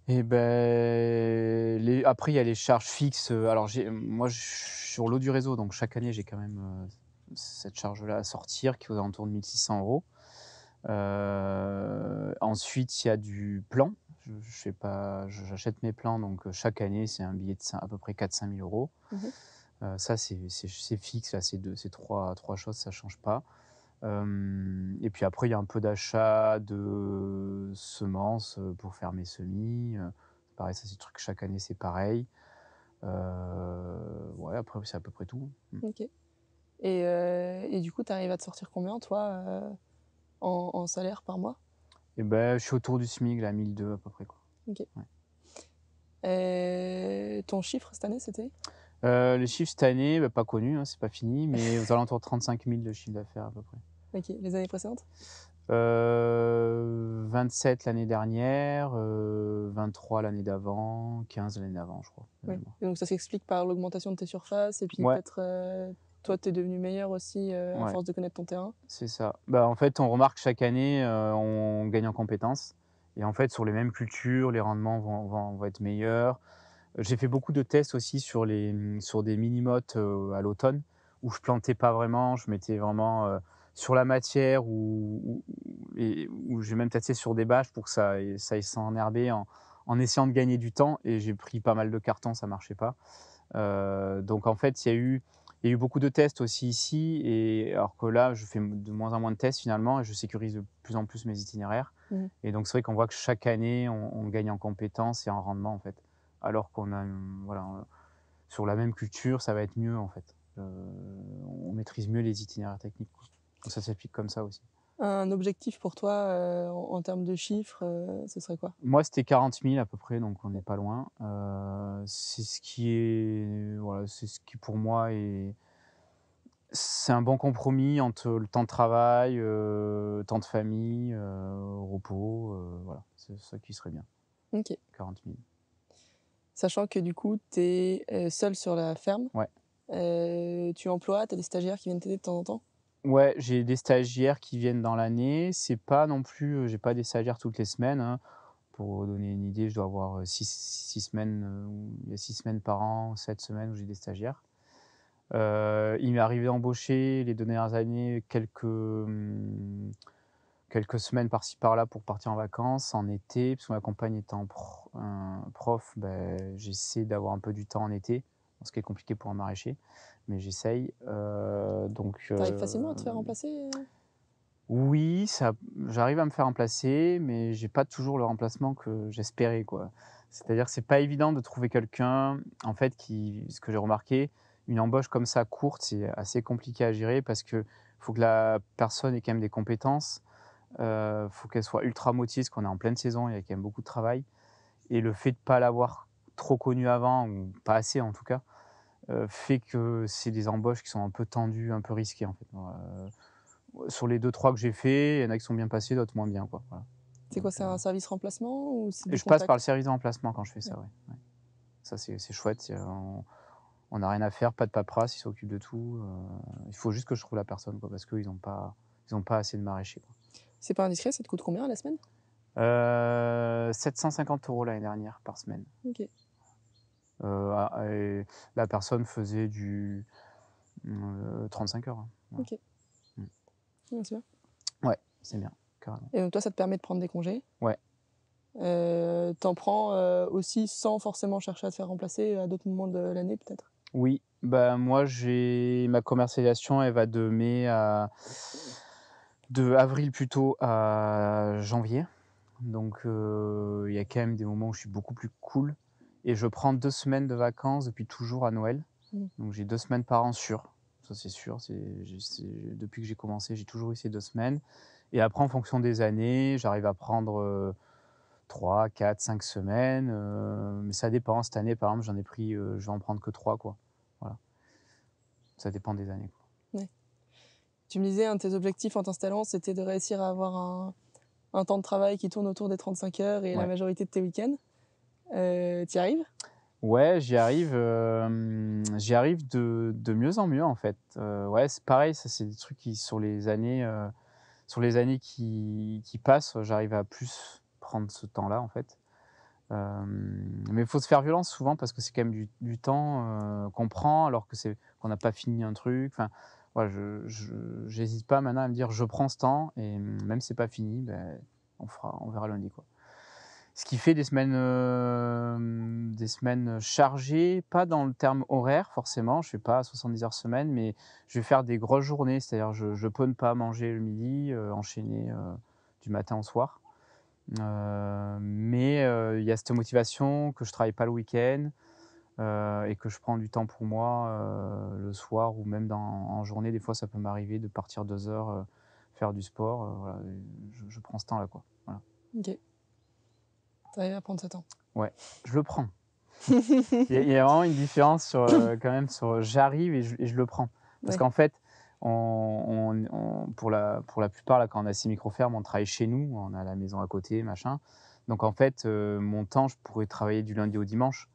Et eh ben, les- après, il y a les charges fixes. Alors, j'ai- moi, je suis sur l'eau du réseau, donc chaque année, j'ai quand même cette charge-là à sortir, qui est aux alentours de 1600 euros. Euh, ensuite, il y a du plan. Je, je sais pas, j'achète mes plans, donc euh, chaque année, c'est un billet de à peu près 4-5 000 euros. Mhm. Euh, ça, c'est fixe, là, c'est deux, c'est trois, trois choses, ça ne change pas. et puis après, il y a un peu d'achat de semences pour faire mes semis. Pareil, ça, c'est truc chaque année, c'est pareil. ouais, après, c'est à peu près tout. Ok. Euh, et, du coup, tu arrives à te sortir combien, toi, euh, en, salaire par mois et eh ben, Je suis autour du SMIG, là, 1002 à peu près. Quoi. Ok. Euh, ton chiffre cette année, c'était euh, le chiffre cette année, bah, pas connu, hein, c'est pas fini, mais [LAUGHS] aux alentours de 35 000 de chiffre d'affaires à peu près. Ok, les années précédentes 27 l'année dernière, 23 l'année d'avant, 15 l'année d'avant, je crois. donc ça s'explique par l'augmentation de tes surfaces et puis peut-être toi, tu es devenu meilleur aussi en euh, à force de connaître ton terrain C'est ça. Bah, en fait, on remarque chaque année, euh, on gagne en compétences. Et en fait, sur les mêmes cultures, les rendements vont, vont, être meilleurs. J'ai fait beaucoup de tests aussi sur, les, sur des mini-mottes euh, à l'automne, où je plantais pas vraiment, je mettais vraiment sur la matière, ou, où j'ai même testé sur des bâches pour que ça, ça aille s'enherber en, en essayant de gagner du temps. Et j'ai pris pas mal de cartons, ça marchait pas. donc en fait, il y a eu il y a eu beaucoup de tests aussi ici, et alors que là, je fais de moins en moins de tests finalement, et je sécurise de plus en plus mes itinéraires. Mmh. Et donc, c'est vrai qu'on voit que chaque année, on, gagne en compétences et en rendement, en fait. Alors qu'on a, voilà, euh, sur la même culture, ça va être mieux, en fait. Euh, on maîtrise mieux les itinéraires techniques. ça s'applique comme ça aussi un objectif pour toi euh, en, termes de chiffres, euh, ce serait quoi Moi, c'était 40 000 à peu près, donc on n'est pas loin. Euh, c'est ce qui est, voilà, c'est ce qui pour moi est, c'est un bon compromis entre le temps de travail, le temps de famille, repos, voilà, c'est ça qui serait bien. Ok. 40 000. Sachant que du coup, tu es seul sur la ferme. Ouais. tu emploies, tu as des stagiaires qui viennent t'aider de temps en temps Ouais, j'ai des stagiaires qui viennent dans l'année. C'est pas non plus, euh, j'ai pas des stagiaires toutes les semaines. Hein. Pour donner une idée, je dois avoir 6 euh, semaines, euh, il y a six semaines par an, sept semaines où j'ai des stagiaires. il m'est arrivé d'embaucher les dernières années quelques, hum, quelques semaines par-ci par-là pour partir en vacances en été, parce que ma compagne étant prof, ben, j'essaie d'avoir un peu du temps en été ce qui est compliqué pour un maraîcher, mais j'essaye. Euh, donc, euh, facilement à te faire remplacer euh Oui, ça, j'arrive à me faire remplacer, mais j'ai pas toujours le remplacement que j'espérais, quoi. C'est-à-dire, c'est pas évident de trouver quelqu'un, en fait, qui, ce que j'ai remarqué, une embauche comme ça courte, c'est assez compliqué à gérer parce que faut que la personne ait quand même des compétences, euh, faut qu'elle soit ultra motivée, parce qu'on est en pleine saison, il y a quand même beaucoup de travail, et le fait de pas l'avoir trop connu avant, ou pas assez en tout cas, euh, fait que c'est des embauches qui sont un peu tendues, un peu risquées en fait. Euh, sur les deux trois que j'ai fait, il y en a qui sont bien passés, d'autres moins bien quoi. C'est quoi, c'est un euh, service remplacement ou Je passe par le service remplacement quand je fais ça, ouais. Ça, c'est chouette. On n'a rien à faire, pas de paperasse, ils s'occupent de tout. il faut juste que je trouve la personne, quoi, parce qu'ils n'ont pas, ils pas assez de maraîchers. C'est pas indiscret, ça te coûte combien la semaine 750 euros l'année dernière par semaine. Ok. Euh, et la personne faisait du 35 euh, heures. Hein. Ok. Mm. Bien Ouais, c'est bien, Et toi, ça te permet de prendre des congés Ouais. Euh, t'en prends aussi sans forcément chercher à te faire remplacer à d'autres moments de l'année, peut-être Oui. Bah, moi, j'ai ma commercialisation, elle va de mai à. de avril plutôt à janvier. Donc, il y a quand même des moments où je suis beaucoup plus cool. Et je prends deux semaines de vacances depuis toujours à Noël. Mm. Donc j'ai deux semaines par an sûr. Ça c'est sûr. depuis que j'ai commencé, j'ai toujours eu ces deux semaines. Et après, en fonction des années, j'arrive à prendre euh, trois, quatre, cinq semaines. Euh, mais ça dépend. Cette année, par exemple, j'en ai pris, euh, je vais en prendre que trois. Quoi. Voilà. Ça dépend des années. Tu me disais, un de tes objectifs en t'installant, c'était de réussir à avoir un, temps de travail qui tourne autour des 35 heures et la majorité de tes week-ends. Euh, tu arrives Ouais, j'y arrive. Euh, j'y arrive de, mieux en mieux en fait. Euh, ouais, c'est pareil. Ça, c'est des trucs qui sur les années, sur les années qui, passent, j'arrive à plus prendre ce temps-là en fait. mais il faut se faire violence souvent parce que c'est quand même du, temps qu'on prend alors que c'est qu'on n'a pas fini un truc. Enfin, voilà, je j'hésite pas maintenant à me dire je prends ce temps et même si c'est pas fini, ben, on fera, on verra lundi quoi ce qui fait des semaines, euh, des semaines chargées, pas dans le terme horaire forcément, je ne fais pas 70 heures semaine, mais je vais faire des grosses journées, c'est-à-dire je, je peux ne pas manger le midi, enchaîné enchaîner euh, du matin au soir. Euh, mais il y a cette motivation que je travaille pas le week-end et que je prends du temps pour moi le soir ou même en journée. Des fois, ça peut m'arriver de partir deux heures, faire du sport. je, prends ce temps-là. Voilà. T'arrives à prendre ce temps Ouais, je le prends. [LAUGHS] il, y a, vraiment une différence sur, euh, [COUGHS] quand même sur euh, j'arrive et, je le prends. Parce qu'en fait, pour, la, pour la plupart, là, quand on a ces micro-fermes, on travaille chez nous, on a la maison à côté, machin. Donc en fait, euh, mon temps, je pourrais travailler du lundi au dimanche.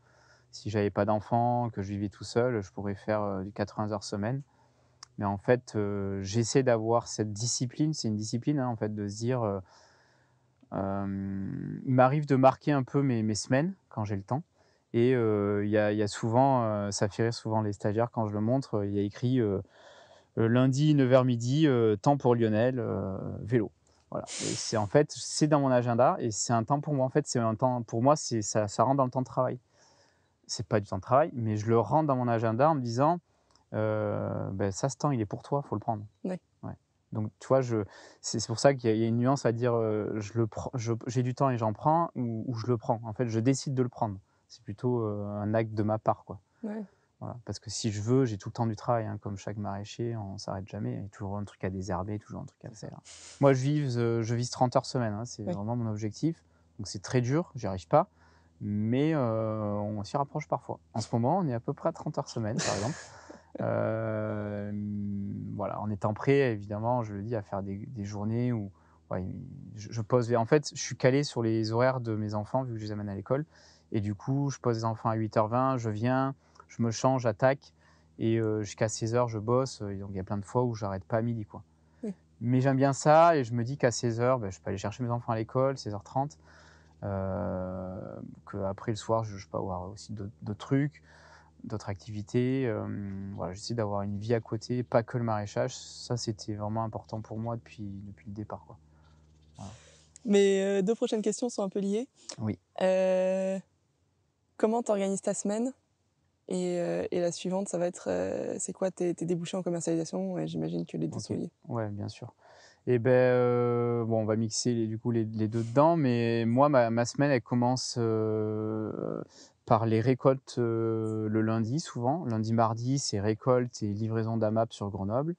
Si j'avais pas d'enfant, que je vivais tout seul, je pourrais faire du 80 heures semaine. Mais en fait, j'essaie d'avoir cette discipline. C'est une discipline, hein, en fait, de se dire euh, il m'arrive de marquer un peu mes, mes semaines quand j'ai le temps. Et euh, il y, a souvent, euh, ça fait rire souvent les stagiaires quand je le montre, il y a écrit lundi 9h midi, temps pour Lionel, vélo. Voilà. C'est en fait, c'est dans mon agenda et c'est un temps pour moi. En fait, c'est un temps pour moi. C'est ça, rentre dans le temps de travail. C'est pas du temps de travail, mais je le rends dans mon agenda en me disant, ben, ça ce temps, il est pour toi, faut le prendre. Oui. Donc, tu vois, c'est pour ça qu'il y, a une nuance à dire euh, je j'ai du temps et j'en prends ou, je le prends. En fait, je décide de le prendre. C'est plutôt euh, un acte de ma part, quoi. Parce que si je veux, j'ai tout le temps du travail. Hein, comme chaque maraîcher, on s'arrête jamais. Il y a toujours un truc à désherber, toujours un truc à faire. Moi, je vise, euh, je vise 30 heures semaine. Hein. C'est vraiment mon objectif. Donc, c'est très dur. J'y arrive pas. Mais on s'y rapproche parfois. En ce moment, on est à peu près à 30 heures semaine, par exemple. Euh, voilà, en étant prêt, évidemment, je le dis, à faire des, journées où je, pose. En fait, je suis calé sur les horaires de mes enfants, vu que je les amène à l'école. Et du coup, je pose les enfants à 8h20, je viens, je me change, j'attaque. Et euh, jusqu'à 16h, je bosse. donc, il y a plein de fois où j'arrête pas à midi. Quoi. Mais j'aime bien ça et je me dis qu'à 16h, ben, je peux aller chercher mes enfants à l'école, 16h30. Euh, qu'après le soir, je, je peux avoir aussi d'autres trucs d'autres activités. Euh, voilà, j'essaie d'avoir une vie à côté, pas que le maraîchage. Ça, c'était vraiment important pour moi depuis, depuis le départ. Quoi. Voilà. Mes euh, deux prochaines questions sont un peu liées. Oui. Euh, comment t'organises ta semaine et, et, la suivante, ça va être, c'est quoi tes, tes, débouchés en commercialisation J'imagine que les deux liés. Ouais, bien sûr. Et eh ben, bon, on va mixer les, du coup les, deux dedans, mais moi, ma, ma semaine, elle commence par les récoltes le lundi souvent. Lundi-mardi, c'est récolte et livraison d'AMAP sur Grenoble.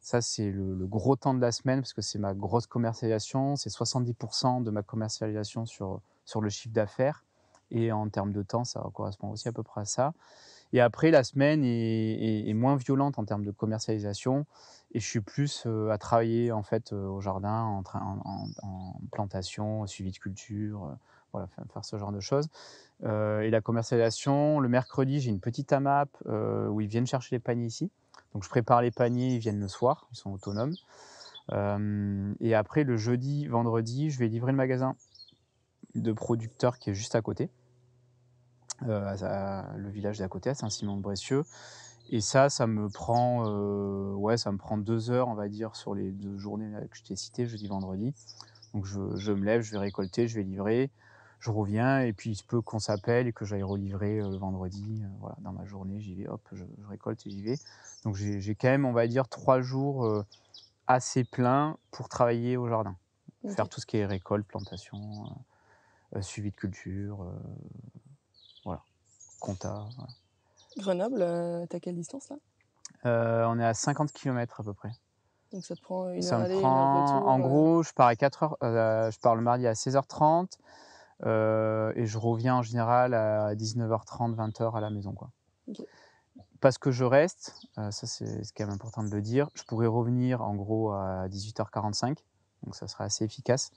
Ça, c'est le, gros temps de la semaine parce que c'est ma grosse commercialisation. C'est 70% de ma commercialisation sur, sur le chiffre d'affaires. Et en termes de temps, ça correspond aussi à peu près à ça. Et après, la semaine est, moins violente en termes de commercialisation. Et je suis plus à travailler en fait au jardin, en, en, en, plantation, suivi de culture, voilà, faire ce genre de choses. Euh, et la commercialisation, le mercredi, j'ai une petite AMAP euh, où ils viennent chercher les paniers ici. Donc je prépare les paniers, ils viennent le soir, ils sont autonomes. Euh, et après, le jeudi, vendredi, je vais livrer le magasin de producteurs qui est juste à côté, le village d'à côté, à saint simon de bressieux Et ça, ça me prend, ouais, ça me prend deux heures, on va dire, sur les deux journées que je t'ai citées, jeudi, vendredi. Donc je, me lève, je vais récolter, je vais livrer je reviens et puis il se peut qu'on s'appelle et que j'aille relivrer euh, le vendredi. Euh, voilà, dans ma journée, j'y vais, hop, je, récolte et j'y vais. Donc j'ai quand même, on va dire, trois jours euh, assez pleins pour travailler au jardin. Faire tout ce qui est récolte, plantation, suivi de culture, voilà, compta. Grenoble, euh, t'as quelle distance là On est à 50 km à peu près. Donc ça te prend une heure me En gros, je pars, à 4 heures, je pars le mardi à 16h30. Euh, et je reviens en général à 19h30, 20h à la maison. Quoi. Parce que je reste, euh, ça c'est ce qui est important de le dire, je pourrais revenir en gros à 18h45, donc ça serait assez efficace.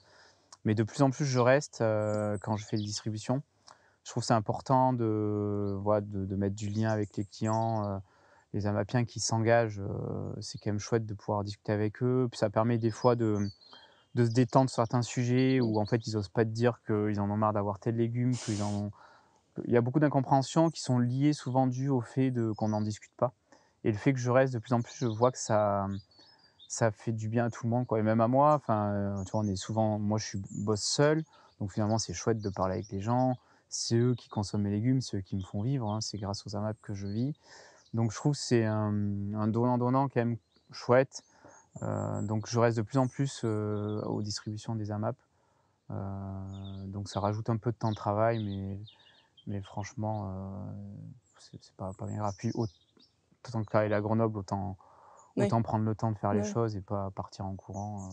Mais de plus en plus je reste euh, quand je fais les distributions. Je trouve c'est important de, voilà, de, de, mettre du lien avec les clients, les Amapiens qui s'engagent. c'est quand même chouette de pouvoir discuter avec eux. Puis ça permet des fois de, de se détendre sur certains sujets où en fait ils n'osent pas te dire qu'ils en ont marre d'avoir tel légume, qu'ils en Il y a beaucoup d'incompréhensions qui sont liées souvent dues au fait de, qu'on n'en discute pas. Et le fait que je reste de plus en plus, je vois que ça, ça fait du bien à tout le monde, quoi. et même à moi. Enfin, euh, tu on est souvent, moi je suis boss seul, donc finalement c'est chouette de parler avec les gens. C'est eux qui consomment mes légumes, c'est eux qui me font vivre. Hein. C'est grâce aux AMAP que je vis. Donc je trouve que c'est un, un donnant-donnant quand même chouette euh, donc je reste de plus en plus euh, aux distributions des AMAP. Euh, donc ça rajoute un peu de temps de travail, mais, franchement, c'est pas, pas bien grave. Puis autant que travailler à Grenoble, autant, autant prendre le temps de faire les choses et pas partir en courant.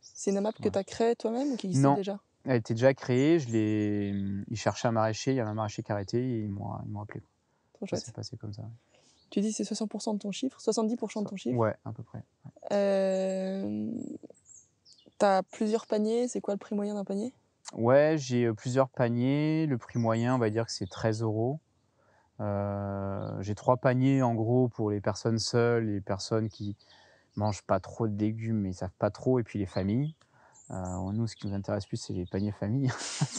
C'est une AMAP que tu as créée toi-même ou qui existe déjà elle était déjà créée, je l'ai... ils cherchaient un maraîcher, il y avait un maraîcher qui arrêtait, et ils m'ont, ils appelé. ça s'est passé comme ça. Tu dis c'est 60% de ton chiffre, 70% de ton chiffre Ouais, à peu près. Euh, t'as plusieurs paniers, c'est quoi le prix moyen d'un panier Ouais, j'ai euh, plusieurs paniers. Le prix moyen, on va dire que c'est 13 euros. Euh, j'ai trois paniers en gros pour les personnes seules, les personnes qui mangent pas trop de légumes mais savent pas trop, et puis les familles. Euh, nous, ce qui nous intéresse plus, c'est les paniers famille.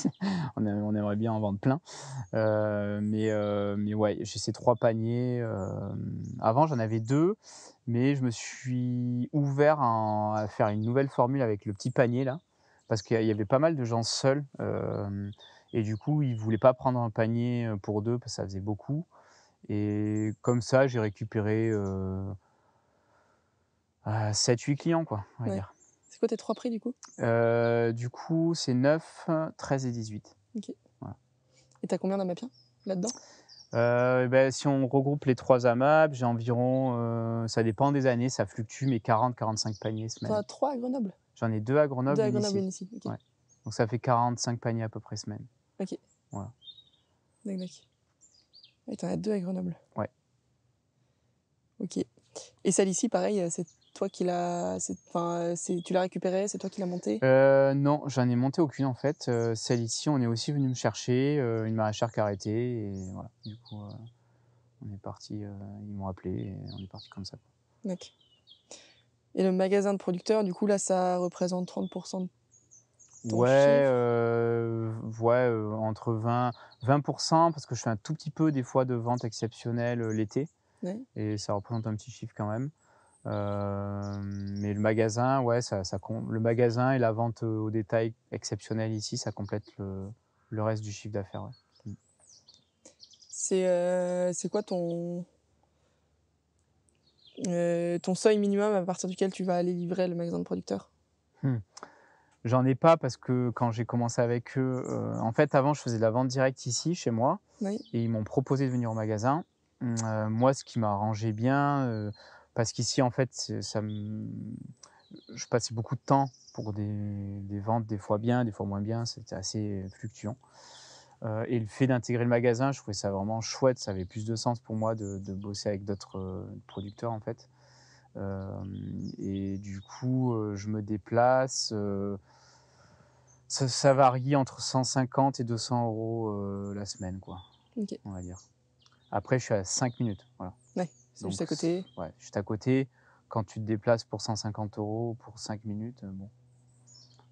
[LAUGHS] on, aimerait bien en vendre plein. Euh, euh, mais, ouais, j'ai ces trois paniers. avant, j'en avais deux, mais je me suis ouvert à, faire une nouvelle formule avec le petit panier là, parce qu'il y avait pas mal de gens seuls. et du coup, ils ne voulaient pas prendre un panier pour deux, parce que ça faisait beaucoup. Et comme ça, j'ai récupéré 7-8 clients, quoi, dire. C'est quoi tes trois prix du coup euh, Du coup, c'est 9, 13 et 18. Ok. Voilà. Et t'as combien d'amapiens là-dedans euh, eh ben, Si on regroupe les trois AMAP, j'ai environ, euh, ça dépend des années, ça fluctue, mais 40-45 paniers semaine. T'en as trois à Grenoble J'en ai deux à Grenoble. Deux à ici. Donc ça fait 45 paniers à peu près semaine. Ok. Voilà. Et t'en as deux à Grenoble Ouais. Ok. Et celle ici, pareil, c'est toi qui l'as. Enfin, tu l'as récupéré c'est toi qui l'as monté euh, Non, j'en ai monté aucune en fait. Euh, celle ici, on est aussi venu me chercher, euh, une maraîchère qui a arrêté, et voilà. Du coup, on est parti, ils m'ont appelé et on est parti comme ça. Ok. Et le magasin de producteurs, du coup, là, ça représente 30% de ouais, ouais entre 20, 20%, parce que je fais un tout petit peu des fois de ventes exceptionnelles l'été. Et ça représente un petit chiffre quand même. Euh, mais le magasin, ouais, ça, le magasin et la vente au détail exceptionnelle ici, ça complète le, reste du chiffre d'affaires. C'est, euh, c'est quoi ton, euh, ton seuil minimum à partir duquel tu vas aller livrer le magasin de producteurs hmm. J'en ai pas parce que quand j'ai commencé avec eux, en fait avant je faisais de la vente directe ici chez moi et ils m'ont proposé de venir au magasin. moi ce qui m'a arrangé bien, parce qu'ici, en fait, ça je passais beaucoup de temps pour des, ventes, des fois bien, des fois moins bien. C'était assez fluctuant. Euh, et le fait d'intégrer le magasin, je trouvais ça vraiment chouette. Ça avait plus de sens pour moi de, bosser avec d'autres euh, producteurs, en fait. Euh, et du coup, je me déplace. ça, varie entre 150 et 200 euros la semaine, quoi. On va dire. Après, je suis à 5 minutes. Voilà. C'est juste à côté Ouais, juste à côté. Quand tu te déplaces pour 150 euros, pour 5 minutes, euh, bon,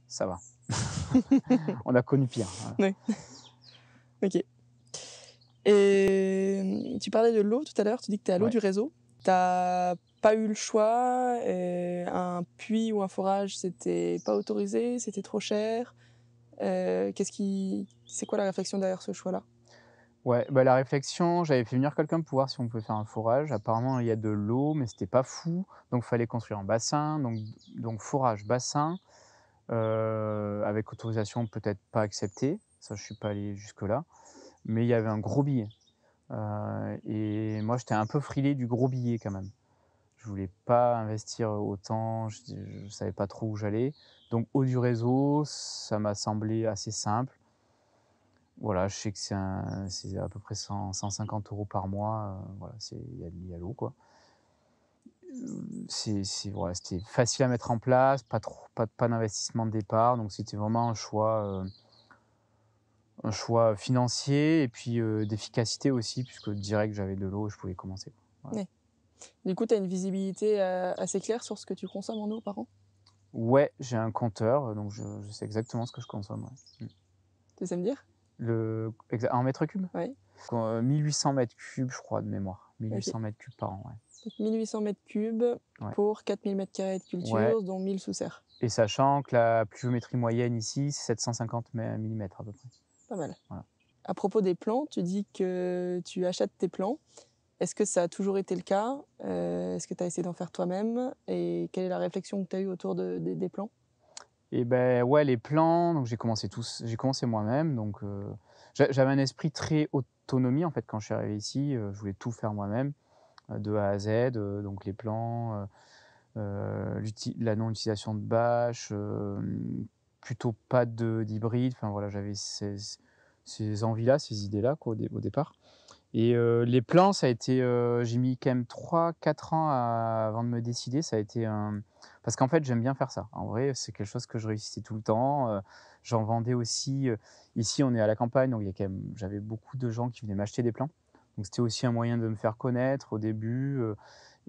ça va. [LAUGHS] [LAUGHS] On a connu pire. Hein. Oui. [LAUGHS] ok. Et euh, tu parlais de l'eau tout à l'heure, tu dis que tu es à l'eau du réseau. Tu n'as pas eu le choix, et euh, un puits ou un forage, c'était pas autorisé, c'était trop cher. qu'est-ce qui, c'est quoi la réflexion derrière ce choix-là Ouais, bah, la réflexion, j'avais fait venir quelqu'un pour voir si on pouvait faire un forage. Apparemment, il y a de l'eau, mais c'était pas fou. Donc, il fallait construire un bassin. Donc, donc forage, bassin, euh, avec autorisation peut-être pas acceptée. Ça, je suis pas allé jusque-là. Mais il y avait un gros billet. Euh, et moi, j'étais un peu frilé du gros billet quand même. Je voulais pas investir autant, je, ne savais pas trop où j'allais. Donc, haut du réseau, ça m'a semblé assez simple. Voilà, je sais que c'est à peu près 150 euros par mois. Euh, voilà, c'est à l'eau, quoi. C'est, voilà, c'était facile à mettre en place, pas, trop, pas, pas d'investissement de départ, donc c'était vraiment un choix un choix financier et puis d'efficacité aussi, puisque direct j'avais de l'eau, je pouvais commencer. Du coup, tu as une visibilité assez claire sur ce que tu consommes en eau par an Ouais, j'ai un compteur, donc je, sais exactement ce que je consomme. Ouais. Mmh. Tu sais me dire le, en mètre cube Oui. 1800 euh, mètres cubes, je crois, de mémoire. 1800 mètres cubes par an, ouais. 1800 mètres cubes pour 4000 mètres carrés de culture, dont 1000 sous serre. Et sachant que la pluviométrie moyenne ici, c'est 750 mm à peu près. Pas mal. À propos des plans, tu dis que tu achètes tes plans. Est-ce que ça a toujours été le cas euh, Est-ce que tu as essayé d'en faire toi-même Et quelle est la réflexion que tu as eue autour des plans et ben ouais, les plans, donc j'ai commencé tous, j'ai commencé moi-même, donc euh, j'avais un esprit très autonomie en fait quand je suis arrivé ici, euh, je voulais tout faire moi-même, euh, de A à Z, donc les plans, la non-utilisation de bâches, plutôt pas de d'hybride, enfin voilà, j'avais ces, envies-là, ces idées-là quoi, au départ. Et les plans, ça a été, j'ai mis quand même 3-4 ans avant de me décider. Ça a été un... parce qu'en fait, j'aime bien faire ça. En vrai, c'est quelque chose que je réussissais tout le temps. J'en vendais aussi. Ici, on est à la campagne, donc il y a quand j'avais beaucoup de gens qui venaient m'acheter des plans. Donc c'était aussi un moyen de me faire connaître au début.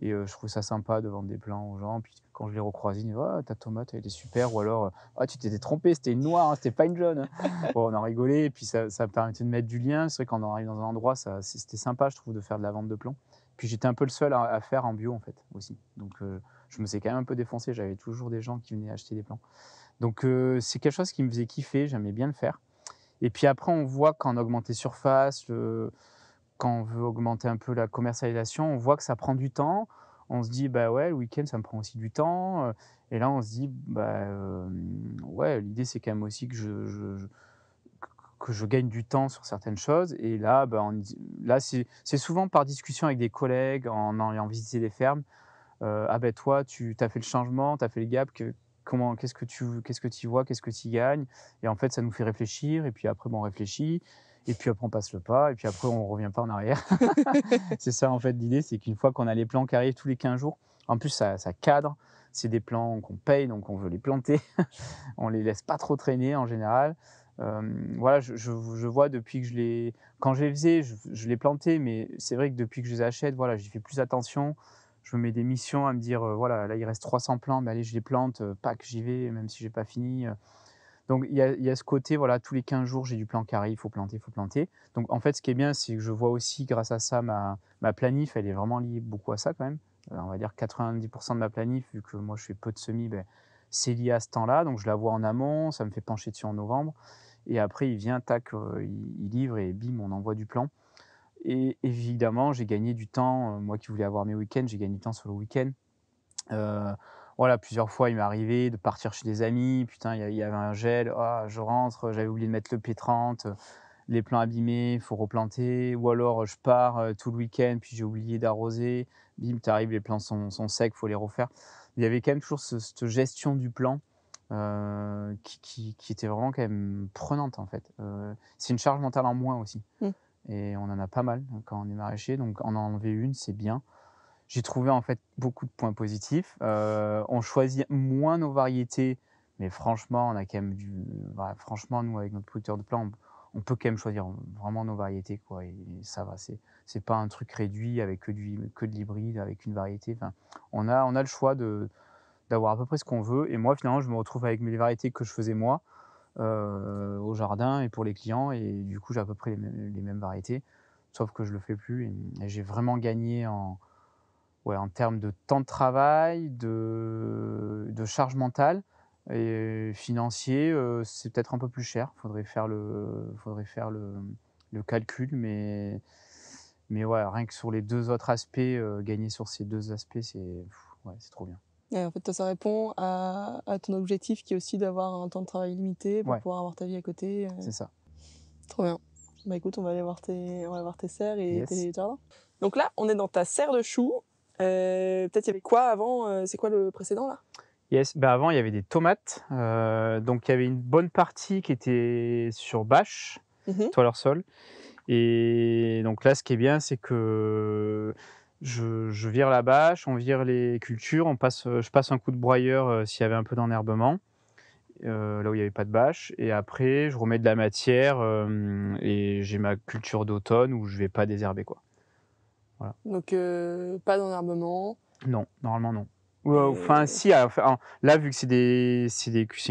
Et euh, je trouve ça sympa de vendre des plants aux gens. Puis quand je les recroise, ils disent oh, ta tomate, elle était super. Ou alors Ah, tu t'étais trompé, c'était une noire, hein, c'était pas une jaune. bon, on en rigolé, Et puis ça, ça permettait de mettre du lien. C'est vrai qu'en arrive dans un endroit, c'était sympa, je trouve, de faire de la vente de plants. Puis j'étais un peu le seul à, faire en bio, en fait, aussi. Donc euh, je me suis quand même un peu défoncé. J'avais toujours des gens qui venaient acheter des plants. Donc euh, c'est quelque chose qui me faisait kiffer. J'aimais bien le faire. Et puis après, on voit qu'en augmenter surface, le quand on veut augmenter un peu la commercialisation, on voit que ça prend du temps. On se dit, bah ouais, le week-end, ça me prend aussi du temps. Euh, et là, on se dit, bah euh, ouais, l'idée, c'est quand même aussi que je, que je gagne du temps sur certaines choses. Et là, bah, là c'est souvent par discussion avec des collègues, en allant visiter des fermes. Euh, ah ben toi, tu as fait le changement, tu as fait le gap, que, comment, qu'est-ce que tu qu'est-ce que vois, qu'est-ce que tu gagnes. Et en fait, ça nous fait réfléchir. Et puis après, on réfléchit. Et puis après, on passe le pas, et puis après, on ne revient pas en arrière. [LAUGHS] [LAUGHS] c'est ça, en fait, l'idée, c'est qu'une fois qu'on a les plans qui arrivent tous les 15 jours, en plus, ça, cadre. C'est des plans qu'on paye, donc on veut les planter. [LAUGHS] on les laisse pas trop traîner en général. Euh, voilà, je, vois depuis que je les. Quand je les faisais, je, les plantais, mais c'est vrai que depuis que je les achète, voilà, j'y fais plus attention. Je me mets des missions à me dire, euh, voilà, là il reste 300 plants, mais allez, je les plante, euh, pas que j'y vais, même si j'ai pas fini. Donc il y, a, ce côté, voilà, tous les 15 jours, j'ai du plan carré, il faut planter, il faut planter. Donc en fait, ce qui est bien, c'est que je vois aussi, grâce à ça, ma, planif, elle est vraiment liée beaucoup à ça quand même. Euh, on va dire 90% de ma planif, vu que moi je fais peu de semis, ben, c'est lié à ce temps-là. Donc je la vois en amont, ça me fait pencher dessus en novembre. Et après, il vient, tac, euh, il, livre et bim, on envoie du plan. Et évidemment, j'ai gagné du temps. Euh, moi qui voulais avoir mes week-ends, j'ai gagné du temps sur le week-end voilà, plusieurs fois, il m'est arrivé de partir chez des amis. Putain, il y, avait un gel. Oh, je rentre, j'avais oublié de mettre le P30. Les plants abîmés, il faut replanter. Ou alors, je pars euh, tout le week-end, puis j'ai oublié d'arroser. Bim, t'arrives, les plants sont, secs, secs, faut les refaire. Il y avait quand même toujours cette gestion du plan euh, qui, était vraiment quand même prenante, en fait. Euh, c'est une charge mentale en moins aussi. Mmh. Et on en a pas mal hein, quand on est maraîcher. Donc, en enlever une, c'est bien. J'ai trouvé en fait beaucoup de points positifs. Euh, on choisit moins nos variétés, mais franchement, on a quand même du. Bah, franchement, nous avec notre producteur de plants, on, peut quand même choisir vraiment nos variétés, quoi. Et, ça va, c'est c'est pas un truc réduit avec que du que de l'hybride, avec une variété. Enfin, on a on a le choix de d'avoir à peu près ce qu'on veut. Et moi, finalement, je me retrouve avec mes variétés que je faisais moi. Euh, au jardin et pour les clients. Et du coup, j'ai à peu près les mêmes, variétés, sauf que je le fais plus. et j'ai vraiment gagné en, ouais, en termes de temps de travail, de, de charge mentale et financier, euh, c'est peut-être un peu plus cher. Faudrait faire le, faudrait faire le, le, calcul, mais mais ouais, rien que sur les deux autres aspects, euh, gagner sur ces deux aspects, c'est ouais, c'est trop bien. Et en fait, ça répond à, à, ton objectif qui est aussi d'avoir un temps de travail limité pour pouvoir avoir ta vie à côté. Euh. C'est ça. Trop bien. Bah écoute, on va aller voir tes, on va voir tes serres et tes jardins. Donc là, on est dans ta serre de choux euh, peut-être il y avait quoi avant euh, C'est quoi le précédent là Yes, ben avant il y avait des tomates, euh, donc il y avait une bonne partie qui était sur bâche, mhm. toileur leur sol. Et donc là, ce qui est bien, c'est que je, vire la bâche, on vire les cultures, on passe, je passe un coup de broyeur s'il y avait un peu d'enherbement, là où il n'y avait pas de bâche. Et après, je remets de la matière et j'ai ma culture d'automne où je ne vais pas désherber. Quoi. Donc euh, pas d'enherbement Non, normalement non. Euh, euh, enfin, si, là, vu que c'est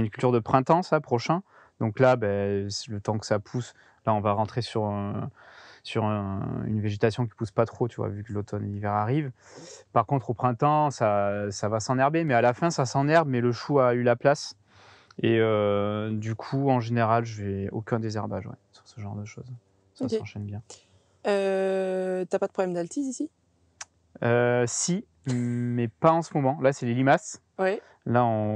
une culture de printemps, ça, prochain, donc là, ben, le temps que ça pousse, là, on va rentrer sur, sur une végétation qui pousse pas trop, tu vois, vu que l'automne et l'hiver arrivent. Par contre, au printemps, ça, ça va s'enherber, mais à la fin, ça s'enherbe, mais le chou a eu la place. Et du coup, en général, je n'ai aucun désherbage ouais, sur ce genre de choses. Ça s'enchaîne bien. Euh, T'as pas de problème d'altise ici euh, Si, mais pas en ce moment. Là, c'est les limaces. Là,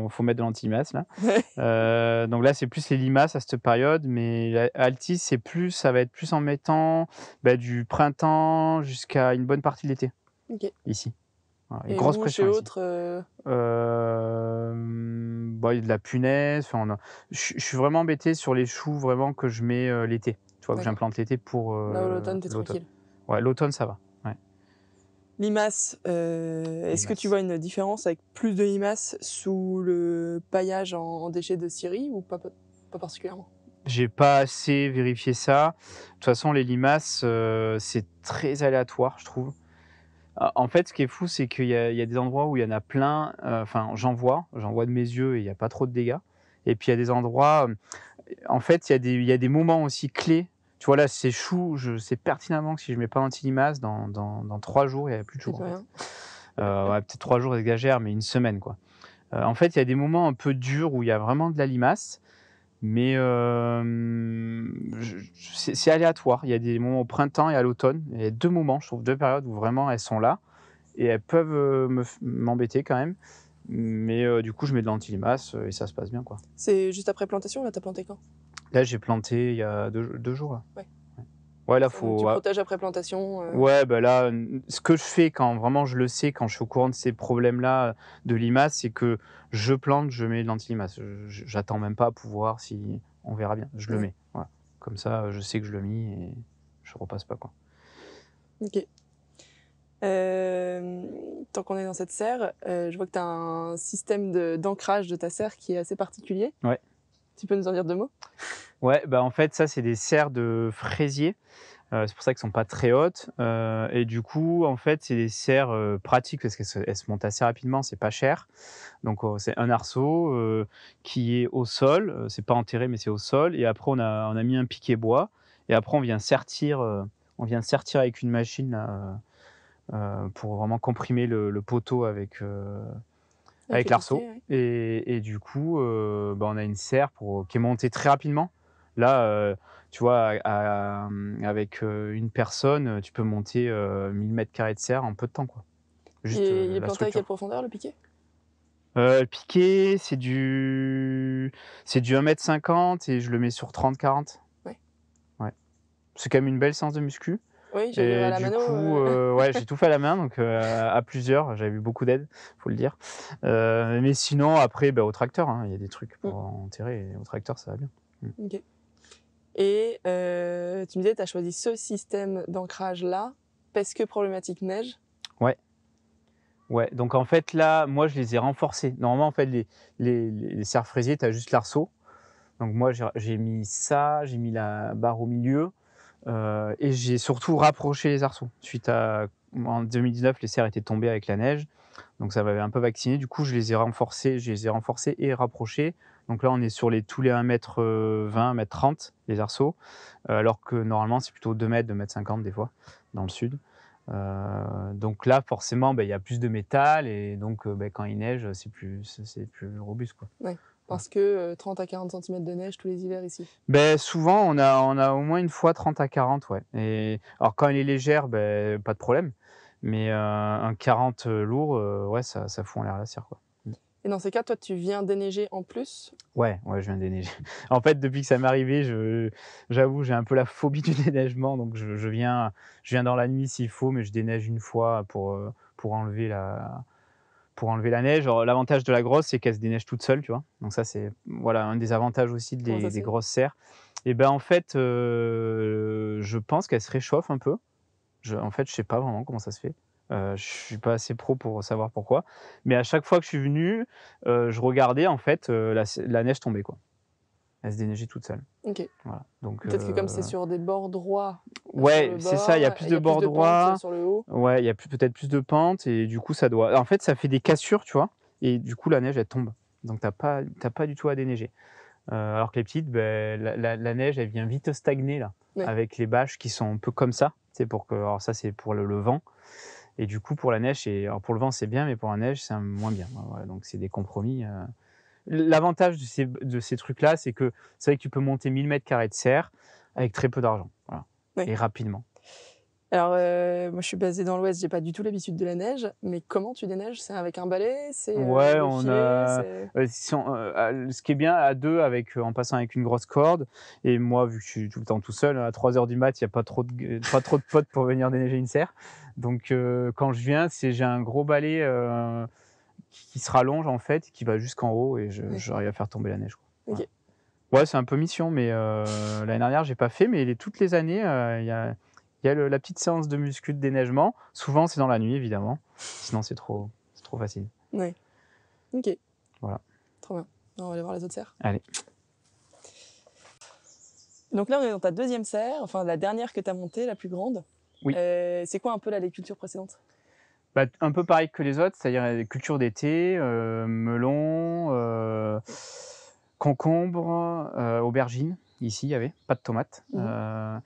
il faut mettre de lanti [LAUGHS] euh, donc là, c'est plus les limaces à cette période, mais l'altise c'est plus, ça va être plus en mettant bah, du printemps jusqu'à une bonne partie de l'été. Ici. et grosse pression. Autre, euh bah, il y a de la punaise. Enfin, je suis vraiment embêté sur les choux vraiment que je mets l'été que j'implante l'été pour. Euh, l'automne, t'es tranquille. Ouais, l'automne, ça va. Limaces, euh, est-ce que tu vois une différence avec plus de limaces sous le paillage en, déchets de Syrie ou pas, pas particulièrement J'ai pas assez vérifié ça. De toute façon, les limaces, euh, c'est très aléatoire, je trouve. Ah, en fait, ce qui est fou, c'est qu'il y, a des endroits où il y en a plein. Enfin, j'en vois, j'en vois de mes yeux et il n'y a pas trop de dégâts. Et puis il y a des endroits, en fait, il y, a des, il y a des moments aussi clés tu vois, là, c'est chou. Je sais pertinemment que si je mets pas l'anti dans, dans, trois jours, il n'y a plus de chou. Euh, ouais, peut-être trois jours exagère, mais une semaine, quoi. Euh, en fait, il y a des moments un peu durs où il y a vraiment de la limace, mais euh, c'est aléatoire. Il y a des moments au printemps et à l'automne. Il y a deux moments, je trouve, deux périodes où vraiment elles sont là et elles peuvent m'embêter quand même. Mais du coup, je mets de l'antilimace et ça se passe bien. quoi. C'est juste après plantation, là, as planté quand Là, j'ai planté il y a deux, jours. Là. Ouais. Ouais, là, faut. Tu protèges après plantation. Euh. Ouais, bah là, ce que je fais quand vraiment je le sais, quand je suis au courant de ces problèmes-là de limaces, c'est que je plante, je mets de l'anti-limace. J'attends même pas à pouvoir si on verra bien. Je le mets. Comme ça, je sais que je le mets et je repasse pas quoi. Ok. Euh, tant qu'on est dans cette serre, euh, je vois que tu as un système d'ancrage de, de, ta serre qui est assez particulier. Ouais. Tu peux nous en dire deux mots Ouais, bah en fait, ça, c'est des serres de fraisier. Euh, c'est pour ça qu'elles sont pas très hautes. Euh, et du coup, en fait, c'est des serres euh, pratiques parce qu'elles se, montent assez rapidement, c'est pas cher. Donc, c'est un arceau qui est au sol. C'est pas enterré, mais c'est au sol. Et après, on a, on a mis un piquet bois. Et après, on vient sertir, on vient sertir avec une machine pour vraiment comprimer le poteau avec avec l'arceau. Et, du coup, euh, bah, on a une serre pour, euh, qui est montée très rapidement. Là, euh, tu vois, avec une personne, tu peux monter 1000 mètres carrés de serre en peu de temps. Quoi. et il est planté à quelle profondeur le piquet Le piquet, c'est du... c'est du 1m50 et je le mets sur 30-40. Ouais. ouais. C'est quand même une belle séance de muscu. Oui, j'ai coup, euh. Euh, ouais, j'ai tout fait à la main, donc euh, à plusieurs, j'avais eu beaucoup d'aide, faut le dire. mais sinon, après, bah, au tracteur, hein, il y a des trucs pour mm. enterrer, au tracteur, ça va bien. Mm. Et tu me disais, tu as choisi ce système d'ancrage-là parce que problématique neige. Ouais. Ouais, donc en fait, là, moi, je les ai renforcés. Normalement, en fait, les, les, les serres fraisiers, tu as juste l'arceau. Donc moi, j'ai mis ça, j'ai mis la barre au milieu. Euh, et j'ai surtout rapproché les arceaux. Suite à. En 2019, les serres étaient tombés avec la neige. Donc ça m'avait un peu vacciné. Du coup, je les ai renforcés, je les ai renforcés et rapprochés. Donc là, on est sur les tous les 1m20, 1m30, les arceaux. Euh, alors que normalement, c'est plutôt 2m, 2m50 des fois, dans le sud. Euh, donc là, forcément, ben, il y a plus de métal et donc ben, quand il neige, c'est plus, plus robuste. Quoi. Parce que 30 euh, à 40 cm de neige tous les hivers ici ben, Souvent, on a, on a au moins une fois 30 à 40. Ouais. Et, alors quand elle est légère, ben, pas de problème. Mais euh, un 40 euh, lourd, ouais, ça, ça fout en l'air la serre. Quoi. Mm. Et dans ces cas, toi, tu viens déneiger en plus Ouais, ouais, je viens déneiger. [LAUGHS] en fait, depuis que ça m'est arrivé, j'avoue, j'ai un peu la phobie du [LAUGHS] déneigement. Donc, je, je viens, je viens dans la nuit s'il faut, mais je déneige une fois pour, pour enlever la, pour enlever la neige. L'avantage de la grosse, c'est qu'elle se déneige toute seule, tu vois. Donc ça, c'est voilà un des avantages aussi des, grosses serres. Et ben en fait, euh, je pense qu'elle se réchauffe un peu. en fait, je sais pas vraiment comment ça se fait. Euh, je suis pas assez pro pour savoir pourquoi. Mais à chaque fois que je suis venu, euh, je regardais en fait euh, la, la, neige tomber quoi elle se déneigeait toute seule. Donc peut-être que comme c'est euh, sur des bords droits. Euh, ouais, c'est ça. Il y a plus de bords droits. Sur le haut. Ouais, il y a peut-être plus de pentes et du coup ça doit. En fait, ça fait des cassures, tu vois. Et du coup la neige elle tombe. Donc t'as pas pas du tout à déneiger. Euh, alors que les petites, ben, la, neige elle vient vite stagner là, avec les bâches qui sont un peu comme ça. C'est pour que. Alors ça c'est pour le, vent. Et du coup pour la neige, et pour le vent c'est bien, mais pour la neige c'est moins bien. donc c'est des compromis. L'avantage de ces, trucs-là, c'est que c'est vrai que tu peux monter 1000 mètres carrés de serre avec très peu d'argent. Et rapidement. Alors, euh, moi, je suis basé dans l'Ouest, j'ai pas du tout l'habitude de la neige, mais comment tu déneiges C'est avec un balai C'est euh, ouais, on a. Euh, ce qui est bien à deux, avec en passant avec une grosse corde. Et moi, vu que je suis tout le temps tout seul, à 3 heures du mat, il n'y a pas trop de pas trop de potes pour venir déneiger une serre. Donc, quand je viens, c'est j'ai un gros balai qui se rallonge en fait, qui va jusqu'en haut et j'arrive à faire tomber la neige. Quoi. Ouais, c'est un peu mission, mais euh, l'année dernière, j'ai pas fait, mais toutes les années, euh, il y a, la petite séance de muscu de déneigement. Souvent, c'est dans la nuit, évidemment. Sinon, c'est trop, trop facile. Ouais. Ok. Voilà. Trop bien. On va aller voir les autres serres. Allez. Donc là, on est dans ta deuxième serre, enfin la dernière que tu as montée, la plus grande. Oui. Euh, c'est quoi un peu la culture précédente bah, un peu pareil que les autres, c'est-à-dire les cultures d'été, euh, melon, euh, concombre, euh, Ici, il y avait pas de tomates. Mhm. Euh,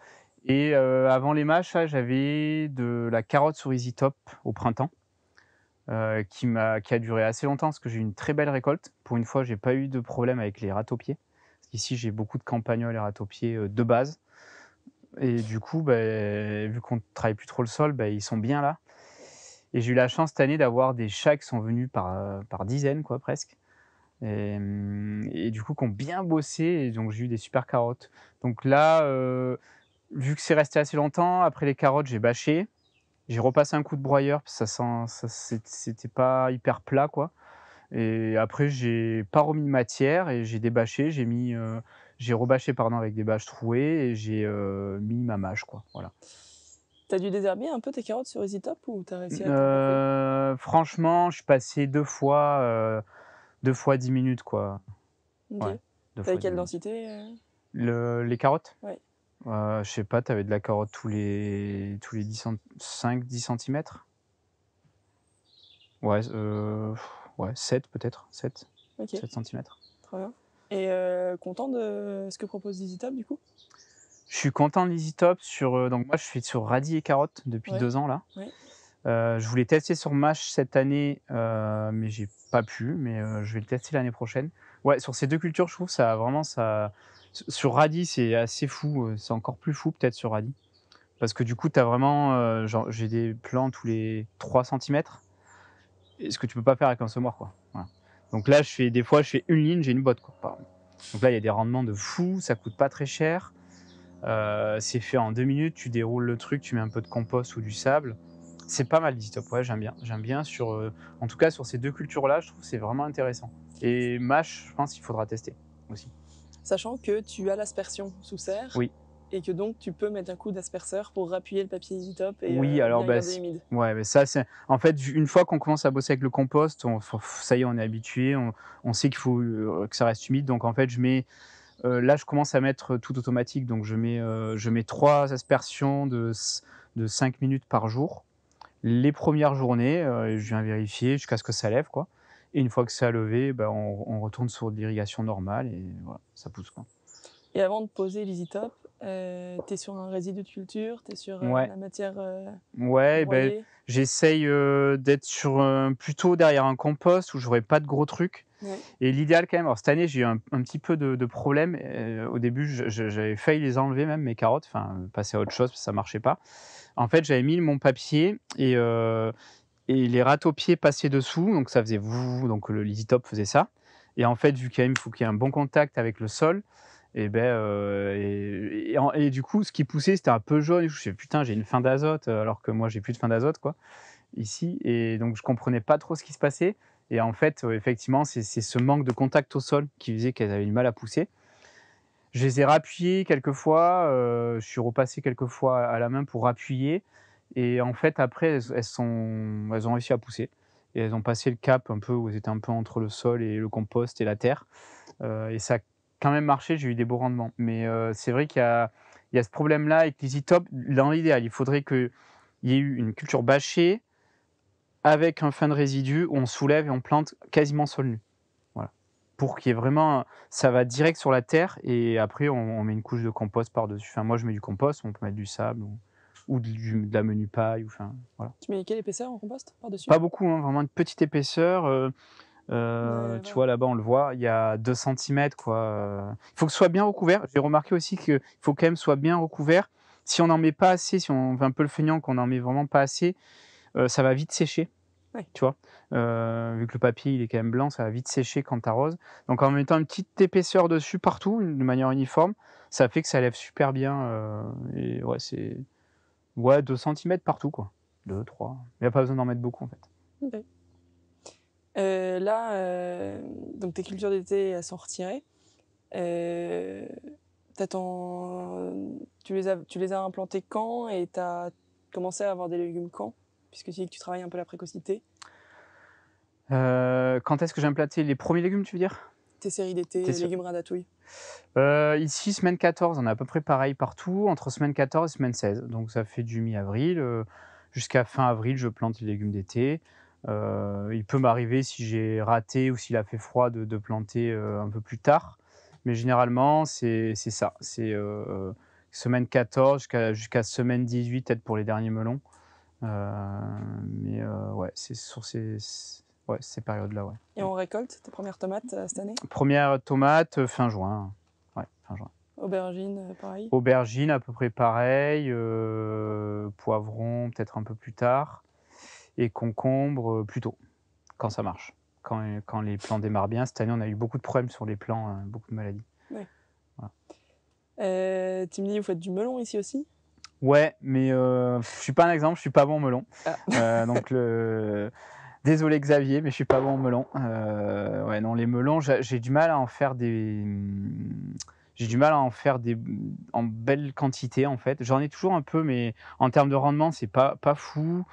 et euh, avant les mâches, j'avais de la carotte sur Top au printemps, qui, a, duré assez longtemps parce que j'ai eu une très belle récolte. Pour une fois, j'ai pas eu de problème avec les rats aux pieds. Parce qu'ici, j'ai beaucoup de campagnols et rats de base. Et du coup, bah, vu qu'on ne travaille plus trop le sol, bah, ils sont bien là. Et j'ai eu la chance cette année d'avoir des chats qui sont venus par, euh, par dizaines, quoi, presque. Hum, et, du coup, qui ont bien bossé. Et donc, j'ai eu des super carottes. Donc là, euh, vu que c'est resté assez longtemps, après les carottes, j'ai bâché. J'ai repassé un coup de broyeur, parce que ça, ça c'était pas hyper plat, quoi. Et après, j'ai pas remis de matière et j'ai débâché, j'ai mis, euh, j'ai rebâché pardon avec des bâches trouées et j'ai mis ma mâche, quoi. Voilà. T'as dû désherber un peu tes carottes sur EasyTop ou t'as réussi à euh, Franchement, je suis passé deux fois, euh, deux fois 10 minutes quoi. Ok. quelle densité euh Les carottes Ouais. Euh, je sais pas, t'avais de la carotte tous les, tous les 10 5-10 cm Ouais, ouais 7 peut-être, 7, 7 cm. Très bien. Et content de ce que propose EasyTop du coup je suis content de l'EasyTop. Sur, euh, donc moi, je suis sur radis et carottes depuis deux ans là. Euh, je voulais tester sur Mâche cette année, euh, mais j'ai pas pu. Mais euh, je vais le tester l'année prochaine. Ouais, sur ces deux cultures, je trouve ça vraiment ça. Sur radis, c'est assez fou. C'est encore plus fou peut-être sur radis, parce que du coup, as vraiment, j'ai des plants tous les 3 cm. Ce que tu peux pas faire avec un semoir, quoi. Donc là, je fais des fois, je fais une ligne, j'ai une botte, quoi. Donc là, il y a des rendements de fou. Ça coûte pas très cher. Euh, c'est fait en deux minutes, tu déroules le truc, tu mets un peu de compost ou du sable. C'est pas mal top ouais, j'aime bien. J'aime bien sur, euh, en tout cas sur ces deux cultures-là, je trouve c'est vraiment intéressant. Et mâche, je pense qu'il faudra tester aussi. Sachant que tu as l'aspersion sous serre. Oui. Et que donc tu peux mettre un coup d'asperceur pour appuyer le papier top et oui, euh, alors, bah, humide. Ouais, mais ça c'est. En fait, une fois qu'on commence à bosser avec le compost, ça y est, on est habitué, on, on sait qu'il faut que ça reste humide. Donc en fait, je mets euh, là, je commence à mettre euh, tout automatique, donc je mets, euh, je mets trois aspersions de, de 5 minutes par jour. Les premières journées, je viens vérifier jusqu'à ce que ça lève, quoi. Et une fois que ça a levé, bah, on, retourne sur de l'irrigation normale et voilà, ça pousse, quoi. Et avant de poser top, euh, t'es tu es sur un résidu de culture, tu es sur euh, la matière. Euh, ouais, ben, j'essaye d'être sur plutôt derrière un compost où n'aurai pas de gros trucs. Et l'idéal quand même, alors cette année j'ai eu un, petit peu de, de problème. au début, j'avais failli les enlever même mes carottes, enfin passer à autre chose parce que ça marchait pas. En fait, j'avais mis mon papier et, les rats pieds passaient dessous, donc ça faisait vous, donc le faisait ça. Et en fait, vu qu'il faut qu'il y ait un bon contact avec le sol, et, ben, euh, et, du coup, ce qui poussait, c'était un peu jaune. Je me suis dit, putain, j'ai une faim d'azote, euh, alors que moi, j'ai plus de faim d'azote, quoi, ici. Et donc, je comprenais pas trop ce qui se passait. Et en fait, euh, effectivement, c'est ce manque de contact au sol qui faisait qu'elles avaient du mal à pousser. Je les ai rappuyées quelques fois, je suis repassé quelques fois à la main pour appuyer. Et en fait, après, elles, sont, elles ont réussi à pousser. Et elles ont passé le cap un peu où elles étaient un peu entre le sol et le compost et la terre. et ça quand même marché, j'ai eu des beaux rendements. Mais euh, c'est vrai qu'il y, a, ce problème-là avec les Top. Dans l'idéal, il faudrait qu'il y ait eu une culture bâchée avec un fin de résidu où on soulève et on plante quasiment sol nu. Voilà. Pour qu'il y vraiment. Ça va direct sur la terre et après, on, met une couche de compost par-dessus. Enfin, moi, je mets du compost, on peut mettre du sable. Ou de, la menu paille. Ou, enfin, voilà. Tu mets quelle épaisseur en compost par-dessus Pas beaucoup, hein, vraiment une petite épaisseur. Euh, euh, tu vois là-bas, on le voit, il y a 2 cm. Quoi. Il faut que ce soit bien recouvert. J'ai remarqué aussi qu'il faut quand même soit bien recouvert. Si on n'en met pas assez, si on fait un peu le feignant, qu'on n'en met vraiment pas assez, euh, ça va vite sécher. Tu vois, euh, vu que le papier il est quand même blanc, ça va vite sécher quand arroses. Donc en mettant une petite épaisseur dessus partout, de manière uniforme, ça fait que ça lève super bien. et ouais, c'est ouais 2 cm partout quoi, 2, 3. Il n'y a pas besoin d'en mettre beaucoup en fait. Euh, là, euh, tes cultures d'été, sont retirées. Euh, tu, les as, tu implantées quand et tu as commencé à avoir des légumes quand Puisque tu dis que tu travailles un peu la précocité. quand est-ce que j'ai implanté les premiers légumes, tu veux dire Tes séries d'été, les légumes radatouilles Ici, semaine 14, on a à peu près pareil partout, entre semaine 14 et semaine 16. Donc ça fait du mi-avril. Jusqu'à fin avril, je plante les légumes d'été. Euh, il peut m'arriver si j'ai raté ou s'il a fait froid de, planter euh, un peu plus tard. Mais généralement, c'est ça. C'est euh, semaine 14 jusqu'à semaine 18, peut-être pour les derniers melons. mais ouais, c'est sur ces, périodes-là. Ouais. Et on récolte tes premières tomates cette année Première tomate fin juin. Ouais, fin juin. Aubergine, pareil Aubergine, à peu près pareil. poivron, peut-être un peu plus tard et concombre euh, plus tôt, quand ça marche. Quand, euh, quand, les plants démarrent bien. Cette année, on a eu beaucoup de problèmes sur les plants, hein, beaucoup de maladies. Ouais. Euh, tu me dis, vous faites du melon ici aussi Ouais, mais euh, je suis pas un exemple, je suis pas bon au melon. Ah. donc le... Désolé Xavier, mais je suis pas bon au melon. ouais, non, les melons, j'ai du mal à en faire des. J'ai du mal à en faire des en belle quantité en fait. J'en ai toujours un peu, mais en termes de rendement, c'est pas pas fou.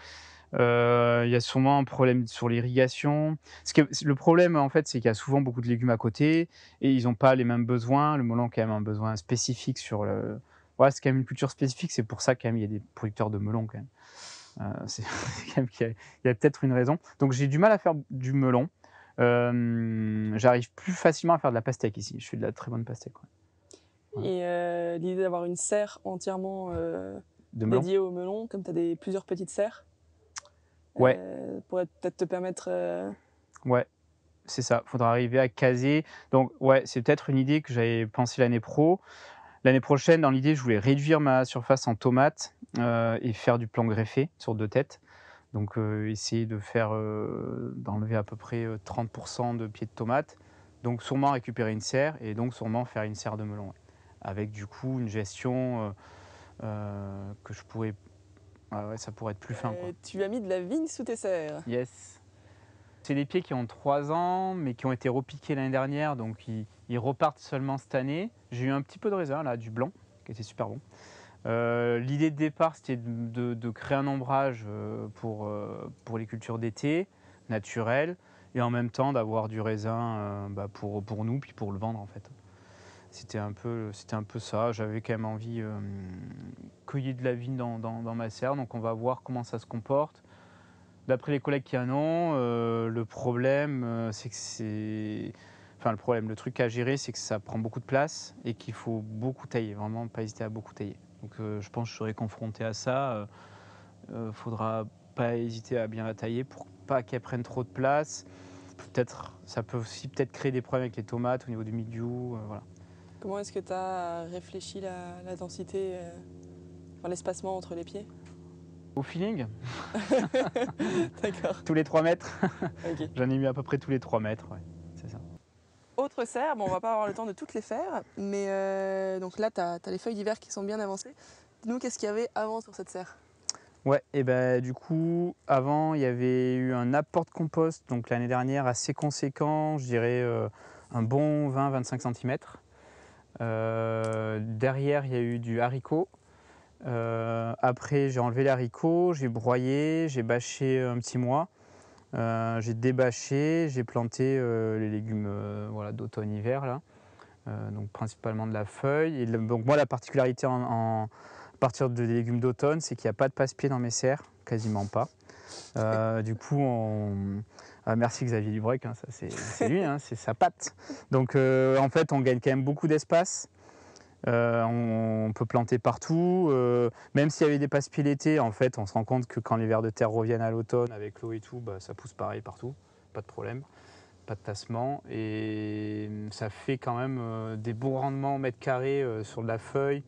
Euh, il y a sûrement un problème sur l'irrigation. Le problème, en fait, c'est qu'il y a souvent beaucoup de légumes à côté et ils n'ont pas les mêmes besoins. Le melon, quand même, un besoin spécifique sur le. Voilà, c'est quand même une culture spécifique. C'est pour ça, qu'il y a des producteurs de melon, quand même. Euh, [LAUGHS] il y a, peut-être une raison. Donc, j'ai du mal à faire du melon. Euh, j'arrive plus facilement à faire de la pastèque ici. Je fais de la très bonne pastèque. Et l'idée d'avoir une serre entièrement dédiée au melon, comme tu as des, plusieurs petites serres, ouais. Euh, pourrait peut-être te permettre. Euh, ouais, c'est ça. Faudra arriver à caser. Donc ouais, c'est peut-être une idée que j'avais pensé l'année pro. L'année prochaine, dans l'idée, je voulais réduire ma surface en tomates euh, et faire du plan greffé sur deux têtes. Donc essayer de faire d'enlever à peu près 30% de pieds de tomates. Donc sûrement récupérer une serre et donc sûrement faire une serre de melon. Avec du coup une gestion que je pourrais ah ouais, ça pourrait être plus fin. Euh, tu as mis de la vigne sous tes serres. Yes. C'est des pieds qui ont 3 ans, mais qui ont été repiqués l'année dernière, donc ils, repartent seulement cette année. J'ai eu un petit peu de raisin, là, du blanc, qui était super bon. Euh, l'idée de départ, c'était de, créer un ombrage euh, pour, pour les cultures d'été, naturelles, et en même temps d'avoir du raisin bah, pour, pour nous, puis pour le vendre, en fait c'était un peu c'était un peu ça. J'avais quand même envie euh, cueillir de la vigne dans, ma serre, donc on va voir comment ça se comporte. D'après les collègues qui en ont, euh, le problème euh, c'est que c'est enfin le problème, le truc à gérer c'est que ça prend beaucoup de place et qu'il faut beaucoup tailler, vraiment pas hésiter à beaucoup tailler. Donc euh, je pense que je serai confronté à ça. faudra pas hésiter à bien la tailler pour pas qu'elle prenne trop de place. Peut-être ça peut aussi peut-être créer des problèmes avec les tomates au niveau du milieu, voilà. Comment est-ce que tu as réfléchi la, densité, euh, l'espacement entre les pieds Au feeling [LAUGHS] D'accord. Tous les 3 mètres [LAUGHS] J'en ai mis à peu près tous les 3 mètres, ouais. c'est ça. Autre serre, bon, on va pas avoir le temps de toutes les faire, mais euh, donc là, tu as, les feuilles d'hiver qui sont bien avancées. Nous, qu'est-ce qu'il y avait avant sur cette serre Ouais, et ben du coup, avant, il y avait eu un apport de compost, donc l'année dernière, assez conséquent, je dirais euh, un bon 20-25 cm. Euh, derrière, il y a eu du haricot. Euh, après, j'ai enlevé l'haricot, j'ai broyé, j'ai bâché un petit mois. Euh, j'ai débâché, j'ai planté les légumes voilà, d'automne-hiver, donc principalement de la feuille. donc moi, la particularité en, à partir des légumes d'automne, c'est qu'il n'y a pas de passe-pied dans mes serres, quasiment pas. du coup, ah, merci Xavier Dubrec, hein, c'est lui, hein, c'est sa patte. Donc euh, en fait, on gagne quand même beaucoup d'espace. Euh, on, peut planter partout. Euh, même s'il y avait des passes l'été, en fait, on se rend compte que quand les vers de terre reviennent à l'automne avec l'eau et tout, bah, ça pousse pareil partout. Pas de problème, pas de tassement. Et ça fait quand même des bons rendements au mètre carré sur de la feuille.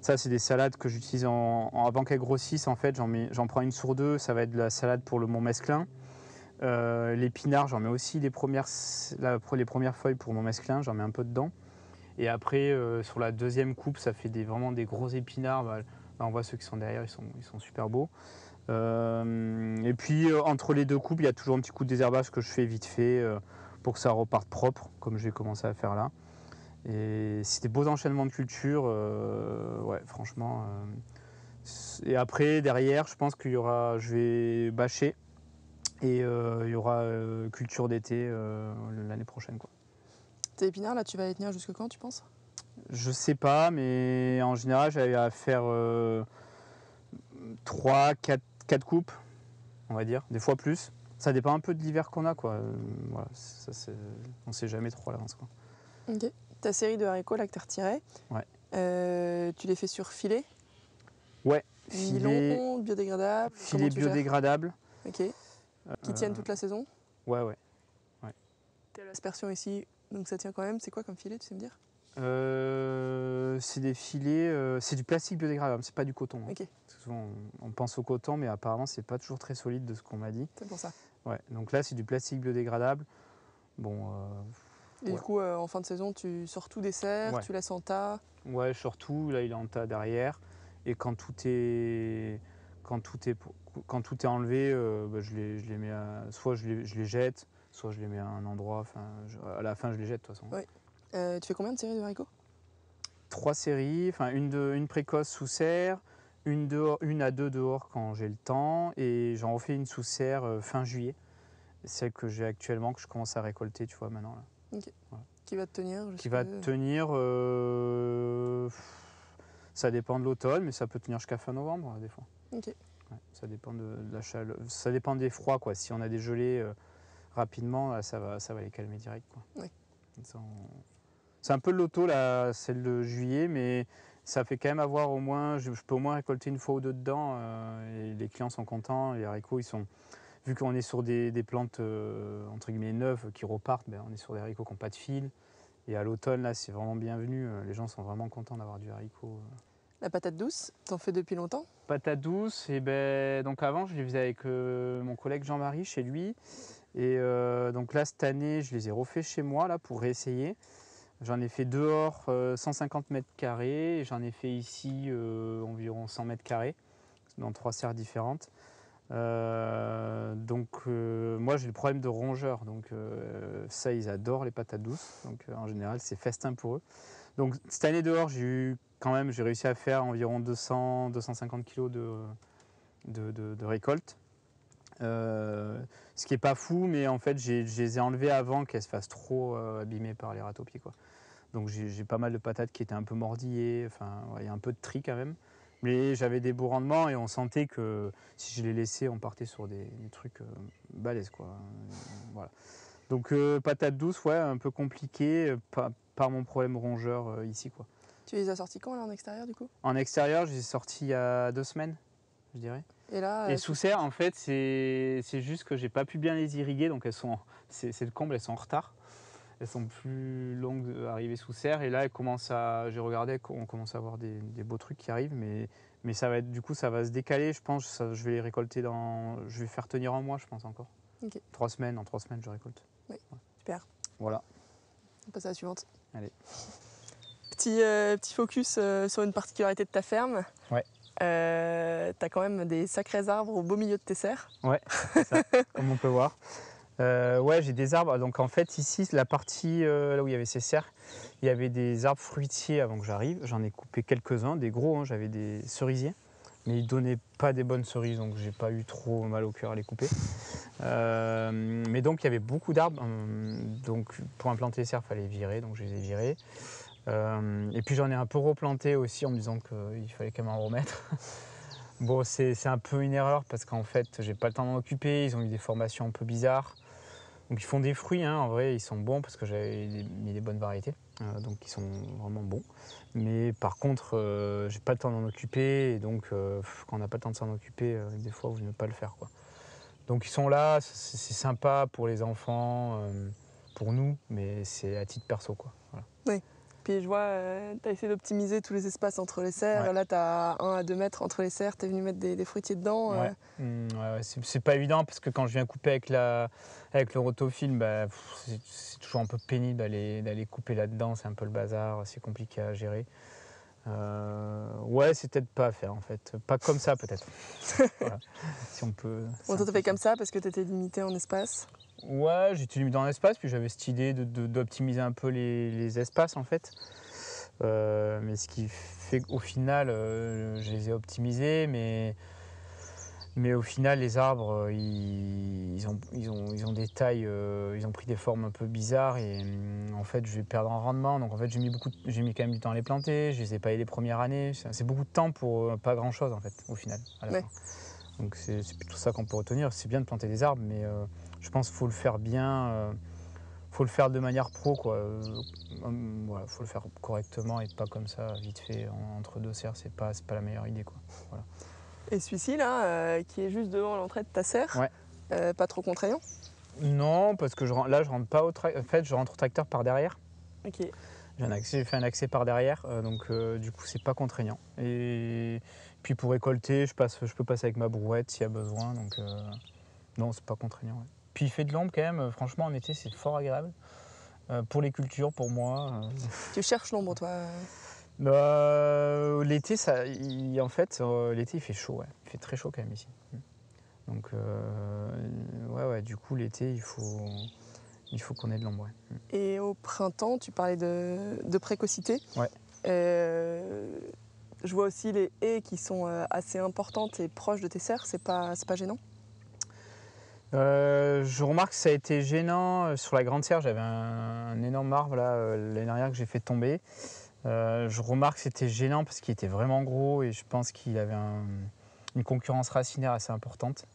Ça, c'est des salades que j'utilise en, avant qu'elles grossissent. En fait, j'en prends une sur deux. Ça va être de la salade pour le Mont Mesclin. Euh, l'épinard, j'en mets aussi les premières, les premières feuilles pour mon mesclin, j'en mets un peu dedans. Et après, euh, sur la deuxième coupe, ça fait des, vraiment des gros épinards. Bah, là, on voit ceux qui sont derrière, ils sont, ils sont super beaux. Euh, et puis, entre les deux coupes, il y a toujours un petit coup de désherbage que je fais vite fait pour que ça reparte propre, comme j'ai commencé à faire là. Et c'est des beaux enchaînements de culture. ouais, franchement. et après, derrière, je pense qu'il y aura. Je vais bâcher et euh, il y aura euh, culture d'été euh, l'année prochaine. Quoi. Tes épinards, là, tu vas les tenir jusque quand, tu penses Je sais pas, mais en général, j'avais à faire 3, 4, coupes, on va dire, des fois plus. Ça dépend un peu de l'hiver qu'on a, quoi. on sait jamais trop à l'avance, quoi. Ta série de haricots, là, que t'as retiré. ouais. tu les fais sur filet Ouais. Filet... biodégradable Filet biodégradable. Ok. Qui tiennent toute la euh, saison Ouais, ouais. T'as l'aspersion ici, donc ça tient quand même. C'est quoi comme filet, tu sais me dire euh, c'est des filets, euh, c'est du plastique biodégradable, c'est pas du coton. on, pense au coton, mais apparemment c'est pas toujours très solide de ce qu'on m'a dit. C'est pour ça. Ouais, donc là c'est du plastique biodégradable. Bon. Et du coup, en fin de saison, tu sors tout des serres, tu laisses en tas Ouais, je sors tout, là il est en tas derrière. Et quand tout est, quand tout est quand tout est enlevé, euh, bah, je, les, je, les, mets soit je les, jette, soit je les mets à un endroit. enfin à la fin, je les jette de toute façon. Euh, tu fais combien de séries de haricots Trois séries, enfin une, de, une précoce sous serre, une, une à deux dehors quand j'ai le temps, et j'en refais une sous serre euh, fin juillet. Celle que j'ai actuellement, que je commence à récolter, tu vois, maintenant. Là. Qui va te tenir Qui va tenir. Ça dépend de l'automne, mais ça peut tenir jusqu'à fin novembre, des fois. Ok ça dépend de la Ça dépend des froids, quoi. Si on a des gelées euh, rapidement, euh, ça, va, les calmer direct, C'est un peu l'auto, là, celle de juillet, mais ça fait quand même avoir au moins. Je, peux au moins récolter une fois ou deux dedans. Euh, les clients sont contents. Les haricots, ils sont. Vu qu'on est sur des, plantes entre guillemets neuves qui repartent, ben, on est sur des haricots qui n'ont pas de fil. Et à l'automne, là, c'est vraiment bienvenu. Les gens sont vraiment contents d'avoir du haricot. La patate douce, t'en fais depuis longtemps Patate douce, et eh ben donc avant je les faisais avec euh, mon collègue Jean-Marie chez lui. Et euh, donc là cette année je les ai refait chez moi là pour réessayer. J'en ai fait dehors 150 euh, mètres carrés, j'en ai fait ici environ 100 mètres carrés, dans trois serres différentes. donc moi j'ai le problème de rongeurs, donc ça ils adorent les patates douces, donc en général c'est festin pour eux. Donc cette année dehors, j'ai quand même, j'ai réussi à faire environ 200-250 kg de, de, récolte. Euh, ce qui est pas fou, mais en fait, je les ai, avant qu'elles se fassent trop euh, abîmées par les rats pieds. Donc j'ai pas mal de patates qui étaient un peu mordillées, enfin, il y a un peu de tri quand même. Mais j'avais des beaux rendements et on sentait que si je les laissais, on partait sur des, trucs euh, balèzes. Quoi. Voilà. Donc patates euh, patate douce, ouais, un peu compliqué euh, par, mon problème rongeur euh, ici quoi. Tu les as sorties quand en extérieur du coup En extérieur, je les ai il y a deux semaines, je dirais. Et là Et sous serre en fait, c'est juste que j'ai pas pu bien les irriguer, donc elles sont, c'est le comble, elles sont en retard. Elles sont plus longues à arriver sous serre et là, elles commencent à, j'ai regardé, on commence à avoir des, des beaux trucs qui arrivent, mais mais ça va être, du coup, ça va se décaler, je pense. je vais les récolter dans. Je vais faire tenir un mois, je pense encore. Trois semaines, en trois semaines, je récolte super. Voilà. On passe à la suivante. Allez. Petit, euh, petit focus euh, sur une particularité de ta ferme. Ouais. Euh, T'as quand même des sacrés arbres au beau milieu de tes serres. Ouais, [LAUGHS] comme on peut voir. Euh, ouais, j'ai des arbres. Donc en fait, ici, la partie là où il y avait ces serres, il y avait des arbres fruitiers avant que j'arrive. J'en ai coupé quelques-uns, des gros. Hein. J'avais des cerisiers mais ils donnaient pas des bonnes cerises, donc j'ai pas eu trop mal au cœur à les couper. Euh, mais donc il y avait beaucoup d'arbres, euh, donc pour implanter les cerfs, il fallait virer, donc je les ai virés. Euh, et puis j'en ai un peu replanté aussi en me disant qu'il fallait quand même en remettre. [LAUGHS] bon, c'est un peu une erreur parce qu'en fait, j'ai pas le temps d'en occuper, ils ont eu des formations un peu bizarres. Donc ils font des fruits, hein, en vrai, ils sont bons parce que j'avais mis des bonnes variétés, euh, donc ils sont vraiment bons. Mais par contre, je euh, j'ai pas le temps d'en occuper, et donc euh, quand on n'a pas le temps de s'en occuper, des fois, vous ne pas le faire. Quoi. Donc ils sont là, c'est sympa pour les enfants, pour nous, mais c'est à titre perso. Quoi. Oui. Puis je vois, tu as essayé d'optimiser tous les espaces entre les serres. Là, tu as 1 à 2 mètres entre les serres. Tu es venu mettre des, fruitiers dedans. Ouais. Mmh, c'est pas évident parce que quand je viens couper avec la, avec le rotofilm, bah, c'est toujours un peu pénible d'aller couper là-dedans, c'est un peu le bazar, c'est compliqué à gérer. Euh, ouais, c'est peut-être pas à faire en fait. Pas comme ça peut-être. [LAUGHS] Si on peut. fait comme ça parce que t'étais limité en espace Ouais, j'étais limité en espace, puis j'avais cette idée d'optimiser un peu les, espaces en fait. Euh, mais ce qui fait qu'au final, euh, je les ai optimisés, mais mais au final, les arbres, euh, ils, ont, ils, ont, ils ont, des tailles, euh, ils ont pris des formes un peu bizarres et hum, en fait, je vais perdre en rendement. Donc en fait, j'ai mis, beaucoup, j'ai mis quand même du temps à les planter, je les ai pas les premières années. C'est beaucoup de temps pour euh, pas grand-chose en fait, au final. Donc c'est, tout plutôt ça qu'on peut retenir. C'est bien de planter des arbres, mais je pense qu'il faut le faire bien. Il faut le faire de manière pro, quoi. Hum, voilà, faut le faire correctement et pas comme ça, vite fait, entre deux serres, c'est pas, c'est pas la meilleure idée, quoi. Voilà. Et celui-ci, là, euh, qui est juste devant l'entrée de ta serre, euh, pas trop contraignant Non, parce que là, je rentre pas au tracteur. fait, je rentre au tracteur par derrière. Ok. J'ai fait un accès par derrière, euh, donc du coup, c'est pas contraignant. Et puis pour récolter, je, peux passer avec ma brouette s'il y a besoin, donc non, c'est pas contraignant. Puis il fait de l'ombre quand même, franchement, en été, c'est fort agréable. pour les cultures, pour moi. Tu cherches l'ombre, toi bah, euh, l'été, ça, en fait, euh, l'été, il fait chaud. Il fait très chaud quand même ici. Mm. Donc, euh, ouais, ouais, du coup, l'été, il faut, il faut qu'on ait de l'ombre. Mm. Et au printemps, tu parlais de, précocité. Ouais. je vois aussi les haies qui sont assez importantes et proches de tes serres. C'est pas, c'est pas gênant je remarque que ça a été gênant sur la grande serre. J'avais un, énorme marbre là l'année dernière que j'ai fait tomber. Euh, je remarque que c'était gênant parce qu'il était vraiment gros et je pense qu'il avait une concurrence racinaire assez importante.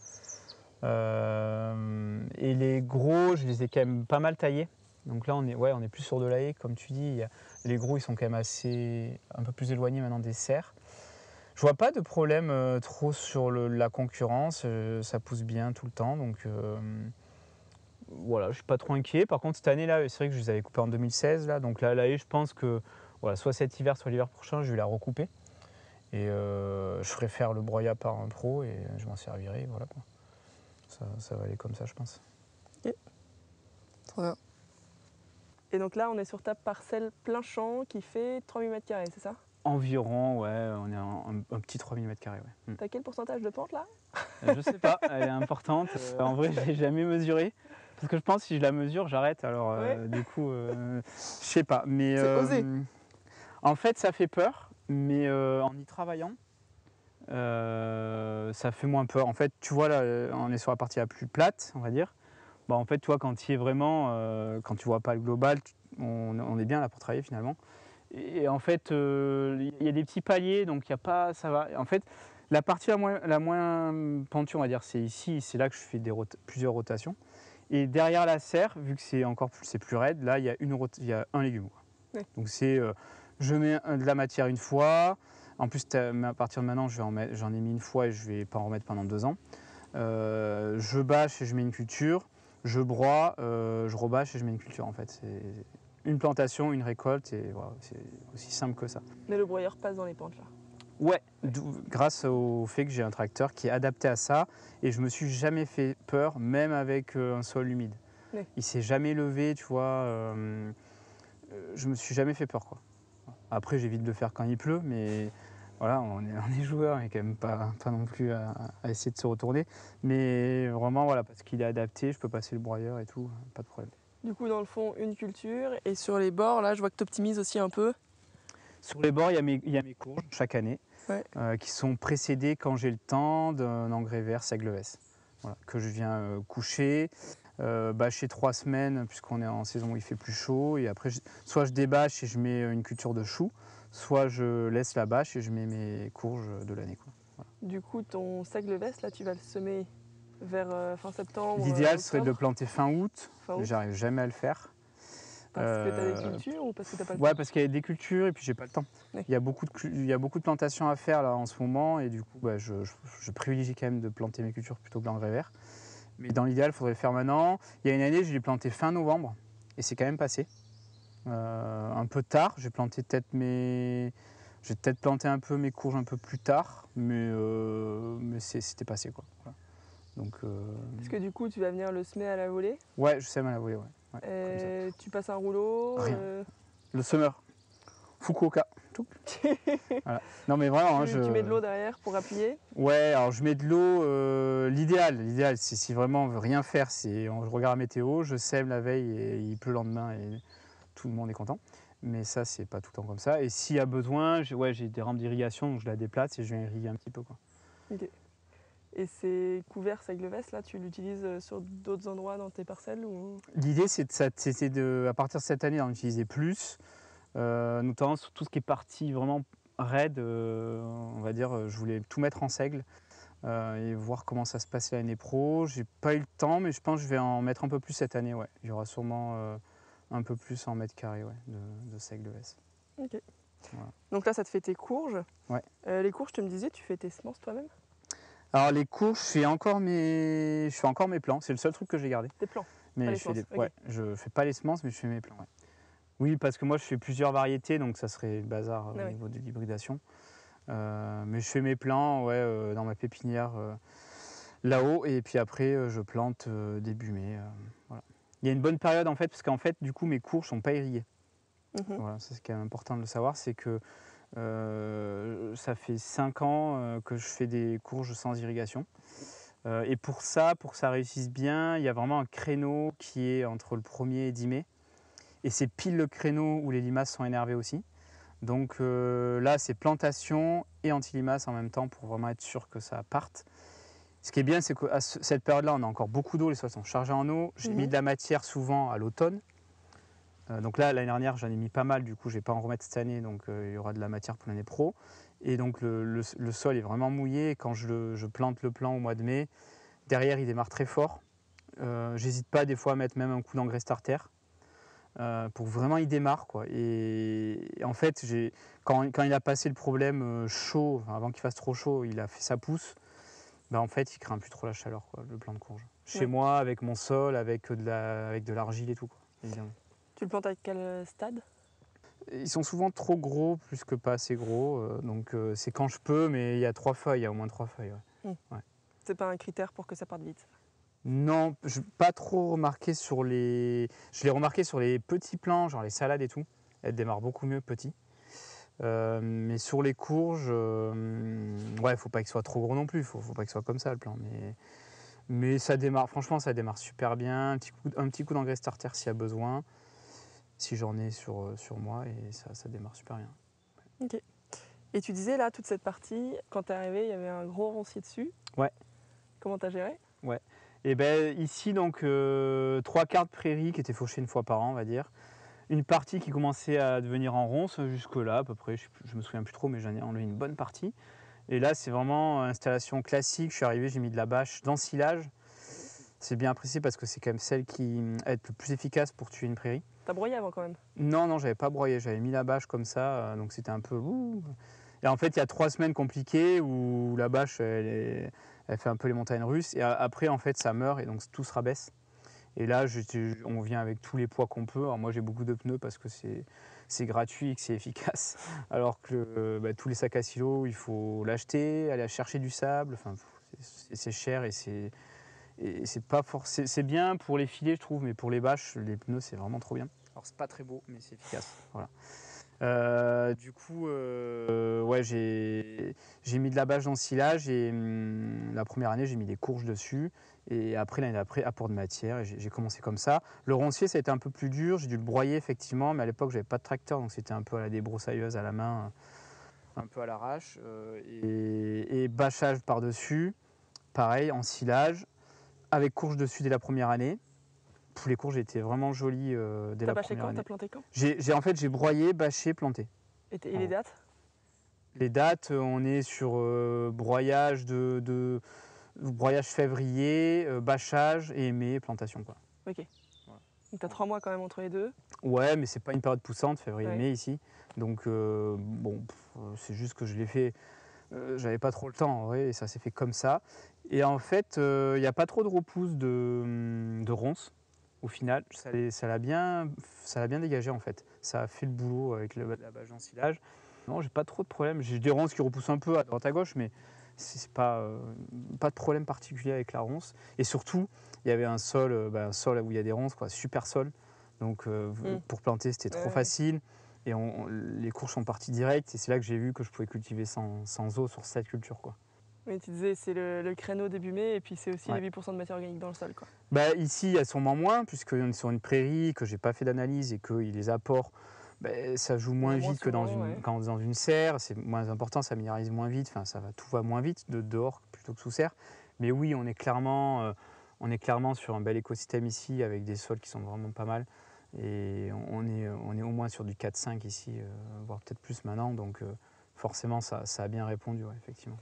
Euh, et les gros, je les ai quand même pas mal taillés. Donc là, on est, ouais, on est plus sur de la comme tu dis. Les gros, ils sont quand même assez, un peu plus éloignés maintenant des serres. Je vois pas de problème euh, trop sur la concurrence. ça pousse bien tout le temps, donc voilà, je suis pas trop inquiet. Par contre, cette année-là, c'est vrai que je les avais coupés en 2016, là, donc là, la haie, je pense que voilà, soit cet hiver, soit l'hiver prochain, je vais la recouper. Et euh, je ferai faire le broyat par un pro et je m'en servirai. Voilà, Ça, va aller comme ça, je pense. Et donc là, on est sur ta parcelle plein champ qui fait 3000 m, c'est ça Environ, ouais, on est un, un, petit 3000 m, ouais. Hmm. T'as quel pourcentage de pente là euh, Je sais pas, elle est importante. Euh, en vrai, je l'ai jamais mesuré Parce que je pense que si je la mesure, j'arrête. Alors, du coup, je sais pas. Mais, C'est osé en fait, ça fait peur, mais euh, en y travaillant, euh, ça fait moins peur. En fait, tu vois, là, euh, on est sur la partie la plus plate, on va dire. Bah, en fait, toi, quand tu es vraiment, quand tu vois pas le global, on, est bien là pour travailler finalement. Et, en fait, il y a des petits paliers, donc il n'y a pas, ça va. En fait, la partie la moins, pentue, on va dire, c'est ici, c'est là que je fais des plusieurs rotations. Et derrière la serre, vu que c'est encore plus, c'est plus raide, là, il y a, une y a un légume. Donc c'est je mets euh, de la matière une fois. En plus, à partir de maintenant, j'en ai mis une fois et je ne vais pas en remettre pendant deux ans. Euh, je bâche et je mets une culture. Je broie, euh, je rebâche et je mets une culture en fait. C'est une plantation, une récolte c'est aussi simple que ça. Mais le broyeur passe dans les pentes là Ouais, grâce au fait que j'ai un tracteur qui est adapté à ça et je me suis jamais fait peur, même avec un sol humide. Il Il s'est jamais levé, tu vois. je me suis jamais fait peur quoi. Après, j'évite de le faire quand il pleut, mais voilà, on est, [LAUGHS] on est joueur et quand même pas, non plus à, essayer de se retourner. Mais vraiment, voilà, parce qu'il est adapté, je peux passer le broyeur et tout, pas de problème. Du coup, dans le fond, une culture. Et sur les bords, là, je vois que tu optimises aussi un peu. Sur les bords, il y a mes, courges chaque année euh, qui sont précédées quand j'ai le temps d'un engrais vert seigle Voilà, que je viens euh, coucher euh, bâcher bah, trois semaines puisqu'on est en saison où il fait plus chaud et après soit je débâche et je mets une culture de choux, soit je laisse la bâche et je mets mes courges de l'année. Du coup ton seigle-veste là tu vas le semer vers euh, fin septembre L'idéal serait de planter fin août, mais j'arrive jamais à le faire. Parce que tu as des euh, cultures ou parce que tu pas le temps Ouais, parce qu'il y a des cultures et puis j'ai pas le temps. Il, y a beaucoup de, y a beaucoup de plantations à faire là en ce moment et du coup, bah, je, je, privilégie quand même de planter mes cultures plutôt que l'engrais vert mais dans l'idéal, il faudrait le faire maintenant. Il y a une année, je l'ai planté fin novembre et c'est quand même passé. Euh, un peu tard, j'ai planté peut-être mes. J'ai peut-être planté un peu mes courges un peu plus tard, mais, euh, mais c'était passé quoi. est euh, que du coup tu vas venir le semer à la volée Ouais, je sème à la volée, ouais. tu passes un rouleau Le semeur. Fukuoka. [LAUGHS] Non mais vraiment, hein, tu, je... mets de l'eau derrière pour appuyer. Ouais, alors je mets de l'eau. Euh, l'idéal, l'idéal, c'est si vraiment on veut rien faire, c'est je regarde la météo, je sème la veille et il pleut le lendemain et tout le monde est content. Mais ça, c'est pas tout le temps comme ça. Et s'il y a besoin, j'ai des rampes d'irrigation, donc je la déplace et je viens irriguer un petit peu. Quoi. Et ces couverts le veste là, tu l'utilises euh, sur d'autres endroits dans tes parcelles ou... L'idée, c'était à partir de cette année d'en utiliser plus. Euh, notamment sur tout ce qui est parti vraiment raide, euh, on va dire, euh, je voulais tout mettre en seigle et voir comment ça se passait l'année pro. J'ai pas eu le temps, mais je pense que je vais en mettre un peu plus cette année. Ouais. Il y aura sûrement un peu plus en mètre carré ouais, de, seigle Ok. Donc là, ça te fait tes courges. Ouais. les courges, tu me disais, tu fais tes semences toi-même Alors les courges, je fais encore mes, je fais encore mes plans. C'est le seul truc que j'ai gardé. Tes plans Mais je, ne fais pas les semences, mais je fais mes plans. Ouais. Oui, parce que moi je fais plusieurs variétés, donc ça serait bazar euh, au niveau de l'hybridation. Euh, mais je fais mes plants ouais, euh, dans ma pépinière là-haut et puis après je plante début mai. Il y a une bonne période en fait, parce qu'en fait du coup mes ne sont pas irriguées. Mhm. Voilà, c'est ce qui est important de le savoir, c'est que ça fait 5 ans que je fais des courges sans irrigation. et pour ça, pour que ça réussisse bien, il y a vraiment un créneau qui est entre le 1er et 10 mai. Et c'est pile le créneau où les limaces sont énervées aussi. Donc euh, là, c'est plantation et anti limaces en même temps pour vraiment être sûr que ça parte. Ce qui est bien, c'est qu'à cette période-là, on a encore beaucoup d'eau, les sols sont chargés en eau. J'ai mhm. mis de la matière souvent à l'automne. Euh, donc là, l'année dernière, j'en ai mis pas mal, du coup, je ne vais pas en remettre cette année, donc euh, il y aura de la matière pour l'année pro. Et donc le, sol est vraiment mouillé. quand je, plante le plant au mois de mai, derrière, il démarre très fort. J'hésite pas des fois à mettre même un coup d'engrais starter euh, pour vraiment il démarre quoi. Et, en fait, quand, quand, il a passé le problème euh, chaud, avant qu'il fasse trop chaud, il a fait sa pousse. Bah en fait, il craint plus trop la chaleur, le plant de courge. Chez moi, avec mon sol, avec euh, de la, avec de l'argile et tout. Quoi, Tu le plantes à quel stade Ils sont souvent trop gros, plus que pas assez gros. donc c'est quand je peux, mais il y a trois feuilles, il y a au moins trois feuilles. Mmh. C'est pas un critère pour que ça parte vite. Non, je, pas trop remarqué sur les. Je l'ai remarqué sur les petits plans, genre les salades et tout. Elles démarrent beaucoup mieux petit. Euh, mais sur les courges, il euh, ouais, faut pas qu'il soit trop gros non plus. Faut, faut pas qu'il soit comme ça le plan. Mais, ça démarre, franchement, ça démarre super bien. Un petit coup, d'engrais starter s'il y a besoin, si j'en ai sur, euh, moi, et ça, démarre super bien. Ok. Et tu disais là, toute cette partie, quand t'es arrivé, il y avait un gros roncier dessus. Ouais. Comment t'as géré Ouais. Et eh bien ici donc euh, trois quarts de prairie qui étaient fauchées une fois par an, on va dire. Une partie qui commençait à devenir en ronce hein, jusque là à peu près. Je, me souviens plus trop, mais j'en ai enlevé une bonne partie. Et là c'est vraiment installation classique. Je suis arrivé, j'ai mis de la bâche dans silage. C'est bien apprécié parce que c'est quand même celle qui mm, est le plus efficace pour tuer une prairie. T'as broyé avant quand même Non, non, j'avais pas broyé, j'avais mis la bâche comme ça, euh, donc c'était un peu. Et en fait, il y a trois semaines compliquées où la bâche, elle est elle fait un peu les montagnes russes. Et après, en fait, ça meurt et donc tout se rabaisse. Et là, on vient avec tous les poids qu'on peut. Alors moi, j'ai beaucoup de pneus parce que c'est gratuit et que c'est efficace. [LAUGHS] Alors que euh, bah, tous les sacs à silo, il faut l'acheter, aller chercher du sable. Enfin, c'est cher et c'est c'est pas c'est bien pour les filets, je trouve, mais pour les bâches, les pneus, c'est vraiment trop bien. Alors c'est pas très beau, mais c'est efficace. Voilà. Euh, du coup, euh, ouais, j'ai, mis de la bâche dans silage et hum, la première année, j'ai mis des courges dessus. Et après, l'année d'après, apport de matière. Et j'ai, commencé comme ça. Le roncier, ça a été un peu plus dur. J'ai dû le broyer, effectivement. Mais à l'époque, j'avais pas de tracteur. Donc, c'était un peu à la débroussailleuse, à la main, un peu à l'arrache. Euh, et, et bâchage par-dessus. Pareil, en silage. Avec courge dessus dès la première année. Pour les cours, j'ai vraiment joli euh, dès la bâché quand T'as planté quand j'ai, En fait, j'ai broyé, bâché, planté. Et, les dates Les euh, dates, on est sur euh, broyage de, broyage février, euh, bâchage et mai, plantation quoi. Ok. Donc t'as trois mois quand même entre les deux. Ouais, mais c'est pas une période poussante, février-mai ici. Donc bon, c'est juste que je l'ai fait. j'avais pas trop le temps et ça s'est fait comme ça. Et en fait, il n'y a pas trop de repousse de ronces au final, ça l'a bien, ça bien dégagé en fait. Ça a fait le boulot avec le, la bâche d'ensilage. Non, j'ai pas trop de problèmes. J'ai des ronces qui repoussent un peu à droite à gauche, mais c'est pas, euh, pas de problème particulier avec la ronce. Et surtout, il y avait un sol, euh, bah, un sol où il y a des ronces, quoi, super sol. Donc euh, mm. pour planter, c'était trop facile. Et on, les courges sont parties directes Et c'est là que j'ai vu que je pouvais cultiver sans, sans eau sur cette culture. Quoi tu disais, c'est le, créneau début mai et puis c'est aussi les 8% de matière organique dans le sol. Bah, ici, elles sont moins, puisqu'on est sur une prairie, que je n'ai pas fait d'analyse et que les apports, bah, ça joue moins vite que dans, une, dans une serre, c'est moins important, ça minéralise moins vite, enfin, ça va, tout va moins vite de dehors plutôt que sous serre. Mais oui, on est clairement, euh, on est clairement sur un bel écosystème ici avec des sols qui sont vraiment pas mal. Et on est, on est au moins sur du 4-5 ici, euh, voire peut-être plus maintenant. Donc euh, forcément, ça, a bien répondu, effectivement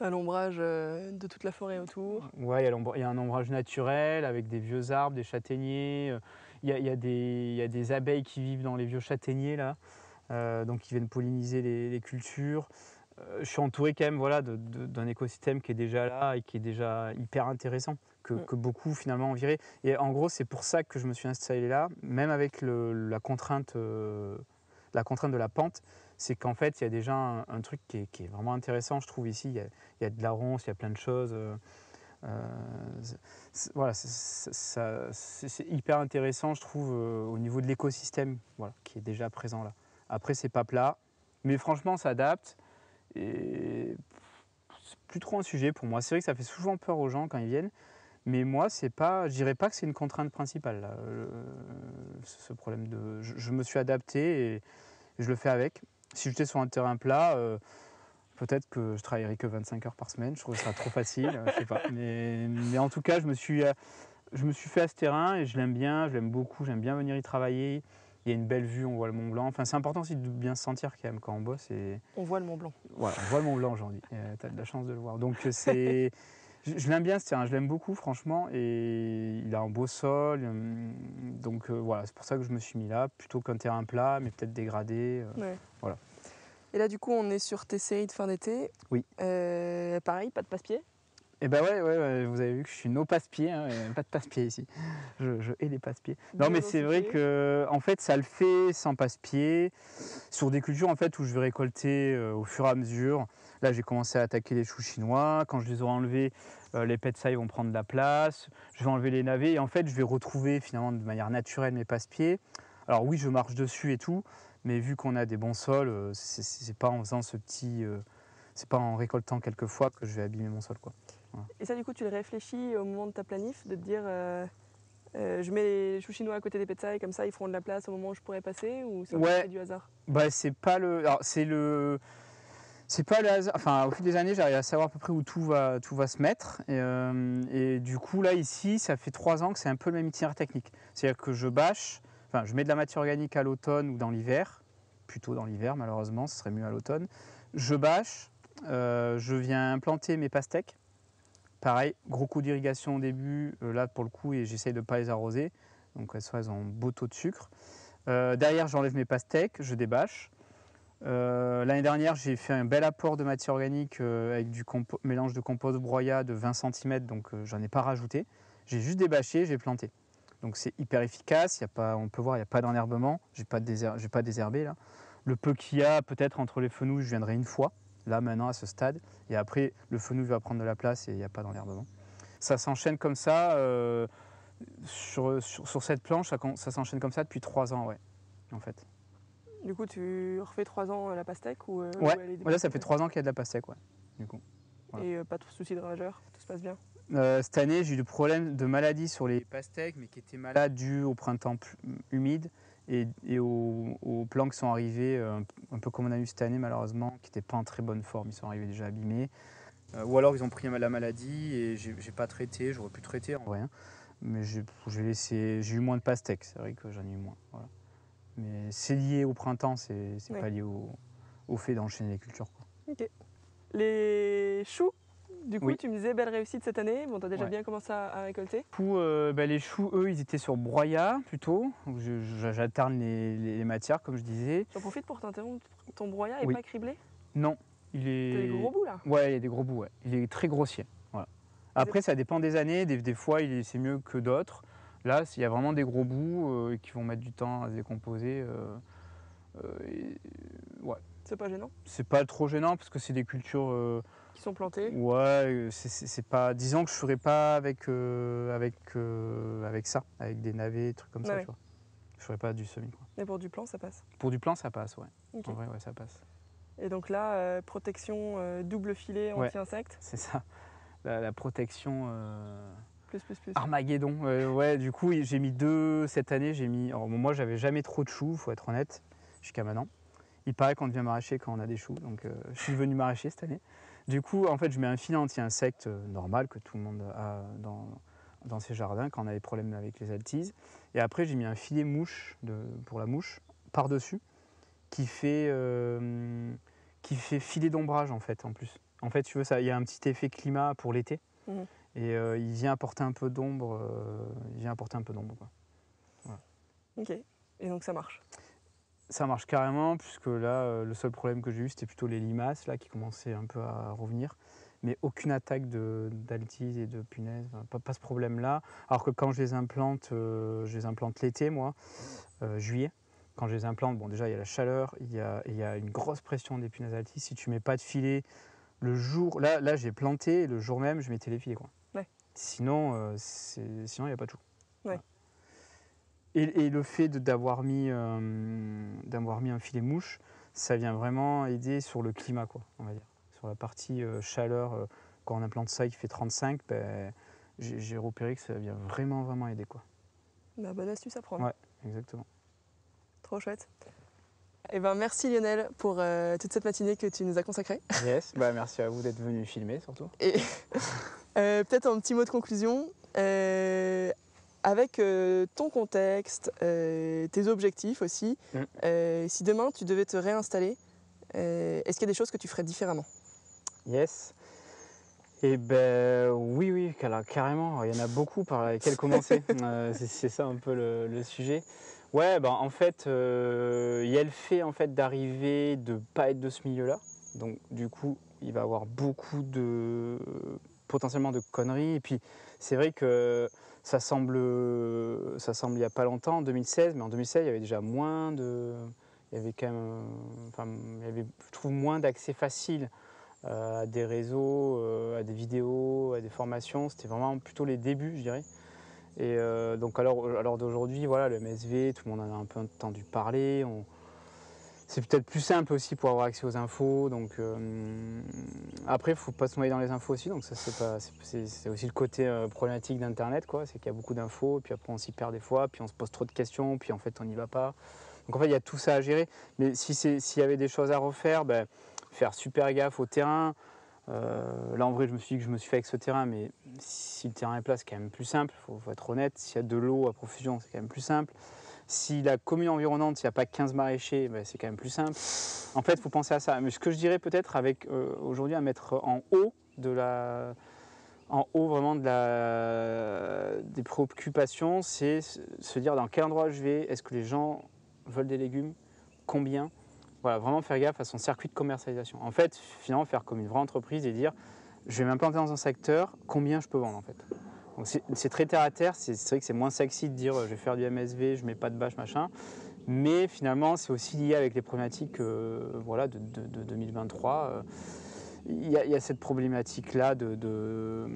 un l'ombrage euh, de toute la forêt autour. Ouais, il y, a un ombrage naturel avec des vieux arbres, des châtaigniers. Euh, il y, a des abeilles qui vivent dans les vieux châtaigniers là, euh, donc qui viennent polliniser les, cultures. je suis entouré quand même voilà, d'un écosystème qui est déjà là et qui est déjà hyper intéressant, mm. que, beaucoup finalement ont viré. Et en gros, c'est pour ça que je me suis installé là, même avec la, contrainte, la contrainte de la pente c'est qu'en fait, il y a déjà un, truc qui est, vraiment intéressant, je trouve, ici. Il y a, de la ronce, il y a plein de choses. Euh, euh, voilà, c'est hyper intéressant, je trouve, euh, au niveau de l'écosystème qui est déjà présent là. Après, c'est pas plat, mais franchement, ça adapte. Et c'est plus trop un sujet pour moi. C'est vrai que ça fait souvent peur aux gens quand ils viennent, mais moi, c'est pas, je dirais pas que c'est une contrainte principale, ce problème de. je, me suis adapté et je le fais avec. Si j'étais sur un terrain plat, euh, peut-être que je travaillerais que 25 heures par semaine. Je trouve que ça trop facile. Euh, je sais pas. Mais, en tout cas, je me suis, euh, je me suis fait à ce terrain et je l'aime bien. Je l'aime beaucoup. J'aime bien venir y travailler. Il y a une belle vue, on voit le Mont Blanc. Enfin, c'est important aussi de bien se sentir quand même quand on bosse. Et... On voit le Mont Blanc. on voit le Mont Blanc aujourd'hui. tu as de la chance de le voir. Donc, c'est. [LAUGHS] Je, l'aime bien ce terrain, je l'aime beaucoup franchement, et il a un beau sol, euh, donc euh, voilà, c'est pour ça que je me suis mis là, plutôt qu'un terrain plat, mais peut-être dégradé. Euh, voilà. Et là du coup on est sur tes séries de fin d'été. Oui. pareil, pas de passe-pied et eh bah ben ouais, vous avez vu que je suis no passe-pied, hein, pas de passe pieds ici. Je, hais les passe-pieds. Non, mais c'est vrai que en fait, ça le fait sans passe-pied. Sur des cultures en fait où je vais récolter euh, au fur et à mesure. Là, j'ai commencé à attaquer les choux chinois. Quand je les aurai enlevés, euh, les ils vont prendre de la place. Je vais enlever les navets et en fait, je vais retrouver finalement de manière naturelle mes passe-pieds. Alors oui, je marche dessus et tout, mais vu qu'on a des bons sols, euh, c'est pas en faisant ce petit, c'est pas en récoltant quelques fois que je vais abîmer mon sol quoi. Et ça, du coup, tu le réfléchis au moment de ta planif, de te dire euh, euh, je mets les choux chinois à côté des et comme ça ils feront de la place au moment où je pourrais passer ou c'est du hasard bah, c'est pas le. c'est C'est pas hasard. au fil des années, j'arrive à savoir à peu près où tout va, tout va se mettre. Euh, et, du coup, là, ici, ça fait trois ans que c'est un peu le même itinéraire technique. C'est-à-dire que je bâche, enfin, je mets de la matière organique à l'automne ou dans l'hiver, plutôt dans l'hiver, malheureusement, ce serait mieux à l'automne. Je bâche, je viens implanter mes pastèques Pareil, gros coup d'irrigation au début, euh, là pour le coup, et j'essaye de ne pas les arroser. Donc elles sont, en beau taux de sucre. Euh, derrière, j'enlève mes pastèques, je débâche. Euh, l'année dernière, j'ai fait un bel apport de matière organique avec du mélange de compost broyat de 20 cm, donc j'en ai pas rajouté. J'ai juste débâché, j'ai planté. Donc c'est hyper efficace, y a pas, on peut voir, il n'y a pas d'enherbement, j'ai pas, pas désherbé là. Le peu qu'il y a, peut-être entre les fenouilles, je viendrai une fois, là maintenant à ce stade. Et après, le fenouil va prendre de la place et il n'y a pas d'enherbement. Ça s'enchaîne comme ça. Euh, sur, sur, cette planche, ça, s'enchaîne comme ça depuis trois ans, ouais, en fait. Du coup, tu refais trois ans euh, la pastèque ou euh, Ouais, ça fait trois ans qu'il y a de la pastèque, ouais, du coup. Et pas de soucis de rageur, tout se passe bien Cette année, j'ai eu des problèmes de maladie sur les pastèques, mais qui étaient malades dues au printemps humide et, aux, plants qui sont arrivés, euh, un peu comme on a eu cette année malheureusement, qui n'étaient pas en très bonne forme, ils sont arrivés déjà abîmés. Euh, ou alors ils ont pris la maladie et j'ai pas traité, j'aurais pu traiter en vrai. Hein. Mais j'ai eu moins de pastèques, c'est vrai que j'en ai eu moins. Mais c'est lié au printemps, c'est n'est pas lié au, fait d'enchaîner les cultures. Les choux du coup, tu me disais belle réussite cette année. Bon, tu as déjà bien commencé à, récolter. Pour euh, bah, les choux, eux, ils étaient sur broyat plutôt. J'alterne les, matières, comme je disais. J'en profite pour t'interrompre. Ton broyat n'est pas criblé Non. Il est. des gros bouts là Ouais, il y a des gros bouts, ouais. Il est très grossier. Voilà. Après, ça dépend des années. Des, fois, c'est mieux que d'autres. Là, s'il y a vraiment des gros bouts euh, qui vont mettre du temps à se décomposer. Euh, ouais. C'est pas gênant C'est pas trop gênant parce que c'est des cultures sont plantés Ouais, euh, c'est pas. Disons que je ferais pas avec euh, avec euh, avec ça, avec des navets, trucs comme ça. Tu vois. Je ferais pas du semis. Quoi. mais pour du plan, ça passe Pour du plan, ça passe, ouais. En vrai, ouais, ça passe. Et donc là, protection double filet anti insectes c'est ça. La, protection. Plus, plus, plus. Armageddon. ouais, du coup, j'ai mis deux cette année. J'ai mis. moi, j'avais jamais trop de choux, faut être honnête, jusqu'à maintenant. Il paraît qu'on devient maraîcher quand on a des choux, donc je suis venu maraîcher cette année. Du coup, en fait, je mets un filet anti-insecte euh, normal que tout le monde a dans, ses jardins quand on a des problèmes avec les altises. Et après, j'ai mis un filet mouche pour la mouche par-dessus qui fait, euh, qui fait filet d'ombrage en fait en plus. En fait, tu veux ça, il y a un petit effet climat pour l'été mhm. et euh, il vient apporter un peu d'ombre. il vient apporter un peu d'ombre. Ok. Et donc ça marche. Ça marche carrément, puisque là, euh, le seul problème que j'ai eu, c'était plutôt les limaces là, qui commençaient un peu à revenir. Mais aucune attaque d'altise et de punaise, pas, ce problème-là. Alors que quand je les implante, euh, je les implante l'été, moi, euh, juillet. Quand je les implante, bon, déjà, il y a la chaleur, il y a, il y a une grosse pression des punaises altises. Si tu mets pas de filet, le jour, là, là j'ai planté, le jour même, je mettais les filets. Quoi. Sinon, sinon, il n'y a pas de chou. Et, le fait d'avoir mis, euh, d'avoir mis un filet mouche, ça vient vraiment aider sur le climat, quoi, on va dire. Sur la partie euh, chaleur, euh, quand on a implante ça et qui fait 35, ben, j'ai repéré que ça vient vraiment, vraiment aider, quoi. Bah, bonne astuce à prendre. Ouais, exactement. Trop chouette. Eh ben, merci Lionel pour toute cette matinée que tu nous as consacrée. [LAUGHS] Yes, bah, merci à vous d'être venu filmer surtout. Et [LAUGHS] peut-être un petit mot de conclusion avec euh, ton contexte, euh, tes objectifs aussi, mm. euh, si demain tu devais te réinstaller, est-ce qu'il y a des choses que tu ferais différemment Yes. Eh ben oui, oui, carrément. Il y en a beaucoup par lesquels commencer. [LAUGHS] c'est ça un peu le, sujet. Ouais, ben, en fait, il y a le fait en fait d'arriver de pas être de ce milieu-là. Donc du coup, il va y avoir beaucoup de potentiellement de conneries. Et puis c'est vrai que ça semble, euh, ça semble il n'y a pas longtemps, en 2016, mais en 2016, il y avait déjà moins de. Il y avait quand même. Euh, enfin, il y avait, trouve, moins d'accès facile euh, à des réseaux, à des vidéos, à des formations. C'était vraiment plutôt les débuts, je dirais. Et donc, à l'heure d'aujourd'hui, voilà, le MSV, tout le monde en a un peu entendu parler. On, c'est peut-être plus simple aussi pour avoir accès aux infos. Donc il euh, après, faut pas se noyer dans les infos aussi. Donc c'est aussi le côté euh, problématique d'Internet, quoi. C'est qu'il y a beaucoup d'infos, puis après on s'y perd des fois, puis on se pose trop de questions, puis en fait on n'y va pas. Donc en fait, il y a tout ça à gérer. Mais si s'il y avait des choses à refaire, ben, faire super gaffe au terrain. Euh, là en vrai, je me suis dit que je me suis fait avec ce terrain, mais si le terrain est plat, c'est quand même plus simple. Il faut être honnête. S'il y a de l'eau à profusion, c'est quand même plus simple. Si la commune environnante, s'il n'y a pas 15 maraîchers, ben, c'est quand même plus simple. En fait, il faut penser à ça. Mais ce que je dirais peut-être avec euh, aujourd'hui à mettre en haut de la, en haut vraiment de des préoccupations, c'est se dire dans quel endroit je vais, est-ce que les gens veulent des légumes, combien. Voilà, vraiment faire gaffe à son circuit de commercialisation. En fait, finalement, faire comme une vraie entreprise et dire je vais m'implanter dans un secteur, combien je peux vendre en fait. C'est très terre à terre, c'est vrai que c'est moins sexy de dire euh, je vais faire du MSV, je mets pas de bâche, machin. Mais finalement, c'est aussi lié avec les problématiques euh, voilà, de, 2023. Euh, il y, a cette problématique-là de,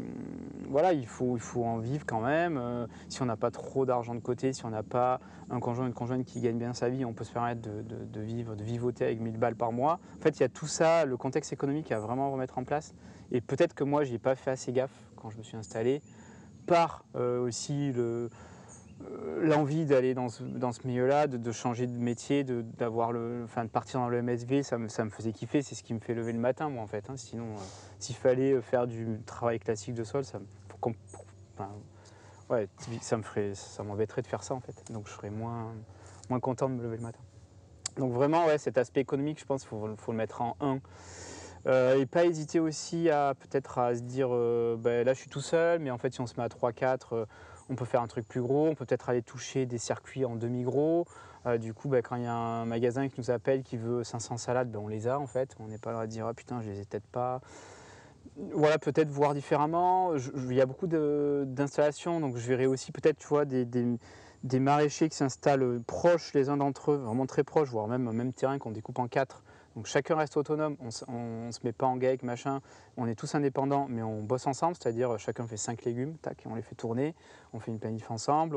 Voilà, il faut, en vivre quand même. si on n'a pas trop d'argent de côté, si on n'a pas un conjoint, une conjointe qui gagne bien sa vie, on peut se permettre de, vivre, de vivoter avec 1000 balles par mois. En fait, il y a tout ça, le contexte économique à vraiment remettre en place. Et peut-être que moi, je n'y pas fait assez gaffe quand je me suis installé par euh, aussi le, euh, l'envie d'aller dans ce, dans ce milieu-là, de, changer de métier, de, d'avoir le, enfin, de partir dans le MSV, ça me, ça me faisait kiffer, c'est ce qui me fait lever le matin, moi, en fait. Hein. Sinon, euh, s'il fallait faire du travail classique de sol, ça, ça me ferait, ça m'embêterait de faire ça, en fait. Donc, je serais moins, moins content de me lever le matin. Donc, vraiment, ouais, cet aspect économique, je pense, qu'il faut, faut, le mettre en un. Euh, et pas hésiter aussi à peut-être à se dire euh, bah, là je suis tout seul, mais en fait si on se met à 3-4, euh, on peut faire un truc plus gros, on peut peut-être aller toucher des circuits en demi-gros. du coup, bah, quand il y a un magasin qui nous appelle qui veut 500 salades, bah, on les a en fait. On n'est pas là à dire ah putain, je les ai peut-être pas. Voilà, peut-être voir différemment. Il y a beaucoup d'installations, donc je verrai aussi peut-être, tu vois, des, maraîchers qui s'installent proches les uns d'entre eux, vraiment très proches, voire même un même terrain qu'on découpe en quatre, donc chacun reste autonome, on ne se met pas en geek, machin, on est tous indépendants, mais on bosse ensemble, c'est-à-dire euh, chacun fait cinq légumes, tac, on les fait tourner, on fait une planif ensemble,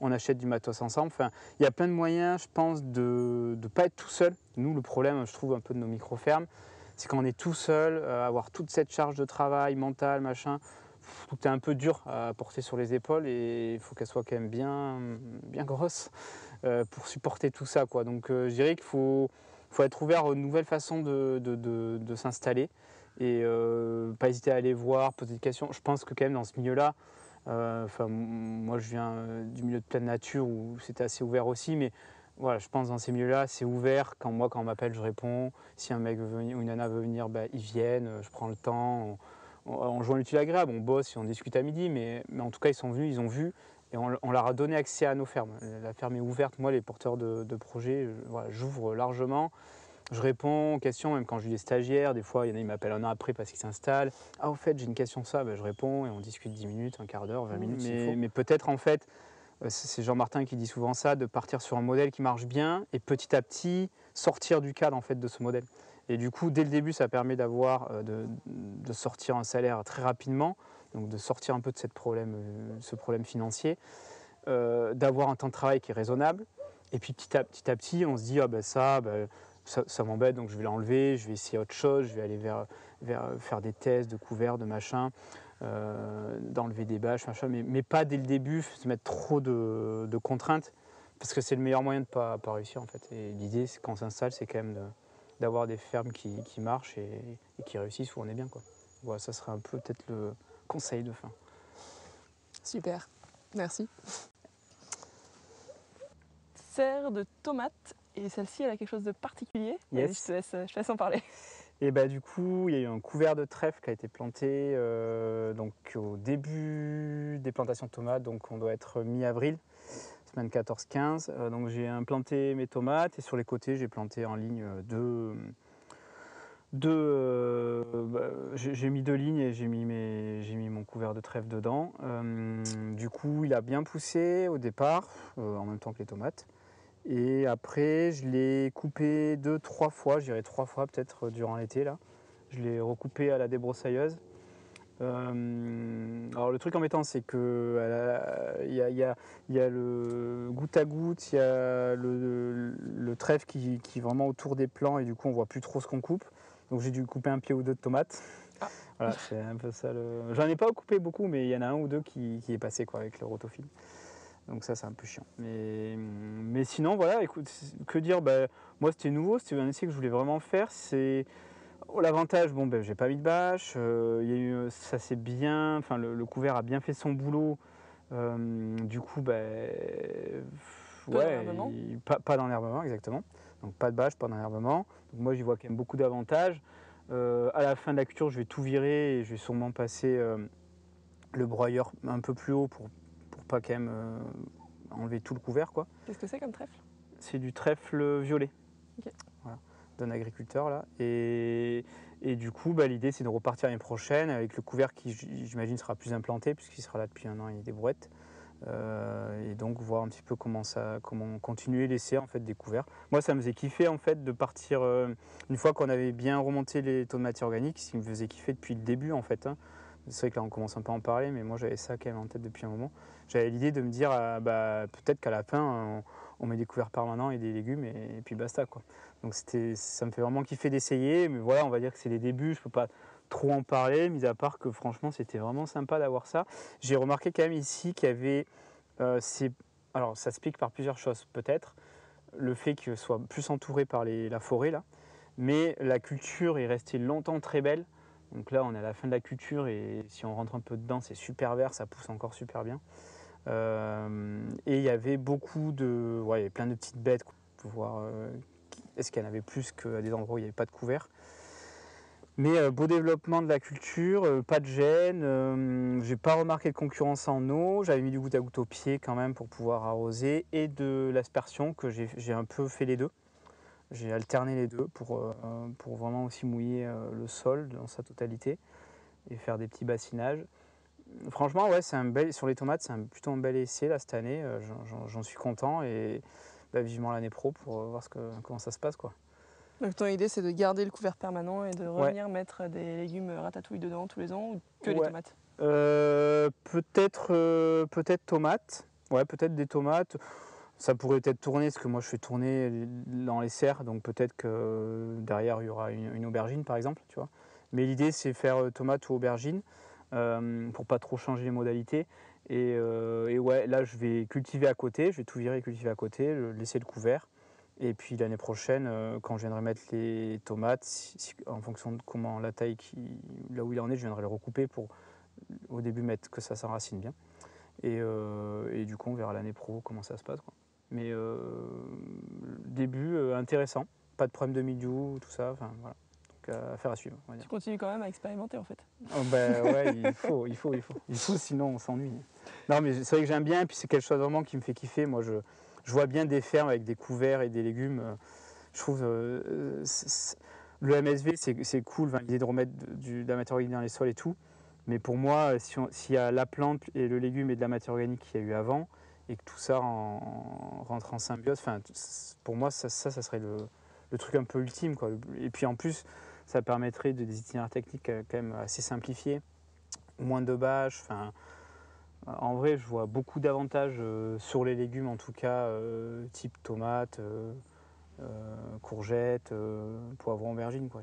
on, achète du matos ensemble. Enfin, il y a plein de moyens, je pense, de ne pas être tout seul. Nous, le problème, je trouve, un peu de nos micro-fermes, c'est quand on est tout seul, euh, avoir toute cette charge de travail mentale, machin, tout est un peu dur à porter sur les épaules et il faut qu'elle soit quand même bien, bien grosse euh, pour supporter tout ça. Quoi. Donc je dirais qu'il faut faut être ouvert aux nouvelles façons de, de, de, s'installer et euh, pas hésiter à aller voir, poser des questions. Je pense que quand même dans ce milieu-là, euh, enfin, moi je viens euh, du milieu de pleine nature où c'était assez ouvert aussi, mais voilà, je pense dans ces milieux-là, c'est ouvert. Quand moi, quand on m'appelle, je réponds. Si un mec veut venir, ou une nana veut venir, ben ils viennent, euh, je prends le temps. On, joue un joue l'utile agréable, on bosse et on discute à midi, mais, mais en tout cas, ils sont venus, ils ont vu et on, leur a donné accès à nos fermes. Euh, la ferme est ouverte, moi les porteurs de, projets, j'ouvre largement. Je réponds aux questions, même quand j'ai des stagiaires, des fois il y en a qui m'appellent un an après parce qu'il s'installe. Ah au fait j'ai une question ça, ben, je réponds et on discute 10 minutes, un quart d'heure, 20 minutes. Mais, peut-être en fait, euh, c'est Jean-Martin qui dit souvent ça, de partir sur un modèle qui marche bien et petit à petit sortir du cadre en fait de ce modèle. Et du coup dès le début ça permet euh, de sortir un salaire très rapidement donc de sortir un peu de cette problème, euh, ce problème financier, euh, d'avoir un temps de travail qui est raisonnable. Et puis petit à petit, petit on se dit, ah ben ben, ça, ça, m'embête, donc je vais l'enlever, je vais essayer autre chose, je vais aller vers, vers faire des tests de couverts, de machin, euh, d'enlever des bâches, machin, mais, mais, pas dès le début, se mettre trop de, contraintes, parce que c'est le meilleur moyen de ne pas, pas, réussir en fait. Et l'idée, quand on s'installe, c'est quand même d'avoir des fermes qui, marchent et, et, qui réussissent où on est bien. Quoi. Voilà, ça serait un peu peut-être le, conseil de fin. Super, merci. Serre de tomate, et celle-ci, elle a quelque chose de particulier. Je, te laisse, je, en parler. Et bah, du coup, il y a eu un couvert de trèfle qui a été planté euh, donc, au début des plantations de tomates, donc on doit être mi-avril, semaine 14-15. Euh, donc j'ai implanté mes tomates et sur les côtés, j'ai planté en ligne euh, deux euh, bah, j'ai mis deux lignes et j'ai mis, mon couvert de trèfle dedans. Euh, du coup, il a bien poussé au départ, euh, en même temps que les tomates. Et après, je l'ai coupé deux, trois fois, je dirais trois fois peut-être durant l'été là. Je l'ai recoupé à la débroussailleuse. alors le truc embêtant, c'est que il y, a le goutte à goutte, il y a le, trèfle qui, est vraiment autour des plants et du coup on voit plus trop ce qu'on coupe. Donc j'ai dû couper un pied ou deux de tomates. Ah. [LAUGHS] J'en ai pas coupé beaucoup, mais il y en a un ou deux qui, est passé quoi, avec le rotofil. Donc ça, c'est un peu chiant. Mais, sinon, voilà, écoute, que dire bah, Moi, c'était nouveau, c'était un essai que je voulais vraiment faire. C'est oh, l'avantage, bon, ben, j'ai pas mis de bâche. Euh, ça s'est bien. Enfin, le, couvert a bien fait son boulot. Euh, du coup, ben, ouais, pas, pas exactement. Donc pas de bâche, pas d'enherbement. Donc moi j'y vois quand même beaucoup d'avantages. Euh, à la fin de la culture, je vais tout virer et je vais sûrement passer euh, le broyeur un peu plus haut pour, pour pas quand même euh, enlever tout le couvert. Qu'est-ce que c'est comme trèfle C'est du trèfle violet. Voilà, d'un agriculteur là. Et, du coup, bah, l'idée c'est de repartir l'année prochaine avec le couvert qui, j'imagine, sera plus implanté puisqu'il sera là depuis un an et des brouettes. Euh, et donc voir un petit peu comment ça, comment continuer l'essai en fait découvert. Moi, ça me faisait kiffer en fait de partir euh, une fois qu'on avait bien remonté les taux de matière organique, ce qui me faisait kiffer depuis le début en fait. Hein. C'est vrai que là, on commence un peu à en parler, mais moi j'avais ça quand même en tête depuis un moment. J'avais l'idée de me dire, ah, bah, peut-être qu'à la fin, on, met des couverts permanents et des légumes et, puis basta quoi. Donc c'était, ça me fait vraiment kiffer d'essayer, mais voilà, on va dire que c'est les débuts. Je peux pas trop en parler, mis à part que franchement c'était vraiment sympa d'avoir ça. J'ai remarqué quand même ici qu'il y avait... Euh, alors ça s'explique par plusieurs choses peut-être, le fait qu'il soit plus entouré par la forêt là, mais la culture est restée longtemps très belle. Donc là on est à la fin de la culture et si on rentre un peu dedans c'est super vert, ça pousse encore super bien. Euh, et il y avait beaucoup de... Ouais, il y avait plein de petites bêtes. pour Voir, euh, est-ce qu'il y en avait plus qu'à des endroits où il n'y avait pas de couvert mais euh, beau développement de la culture, euh, pas de gêne, euh, j'ai pas remarqué de concurrence en eau, j'avais mis du goutte à goutte au pied quand même pour pouvoir arroser et de l'aspersion que j'ai un peu fait les deux. J'ai alterné les deux pour, pour vraiment aussi mouiller le sol dans sa totalité et faire des petits bassinages. Franchement, ouais, c'est un bel sur les tomates, c'est un, plutôt un bel essai là cette année. J'en suis content et bah, vivement l'année pro pour voir comment ça se passe quoi. Donc ton idée c'est de garder le couvert permanent et de revenir mettre des légumes ratatouille dedans tous les ans ou que les tomates euh, Peut-être euh, peut-être tomates, ouais peut-être des tomates. Ça pourrait peut-être tourner, parce que moi je fais tourner dans les serres, donc peut-être que derrière il y aura une, aubergine par exemple, tu vois. Mais l'idée c'est faire euh, tomates ou aubergine pour pour pas trop changer les modalités. Et, et, ouais, là je vais cultiver à côté, je vais tout virer et cultiver à côté, laisser le couvert. Et puis l'année prochaine, euh, quand je viendrai mettre les tomates, en fonction de comment la taille, qui, là où il en est, je viendrai les recouper pour au début mettre que ça s'enracine bien. Euh, et, du coup, on verra l'année pro comment ça se passe. Mais euh, début intéressant, pas de problème de milieu, tout ça. Enfin voilà. Donc affaire à suivre. On Tu continues quand même à expérimenter en fait. Oh, ben ouais, il faut, il faut, il faut, il faut, sinon on s'ennuie. Non mais c'est vrai que j'aime bien, puis c'est quelque chose vraiment qui me fait kiffer. Moi je je vois bien des fermes avec des couverts et des légumes. Euh, je trouve euh, euh, le MSV, c'est cool, l'idée de remettre de la matière organique dans les sols et tout. Mais pour moi, s'il y a la plante et le légume et de la matière organique qu'il y a eu avant, et que tout ça en, rentre en symbiose, pour moi, ça, ça, serait le, truc un peu ultime. Et puis en plus, ça permettrait de, des itinéraires techniques quand même assez simplifiés. Moins de bâches, enfin euh, en vrai, je vois beaucoup d'avantages euh, sur les légumes, en tout cas, euh, type tomates, courgettes, poivrons, aubergines, quoi.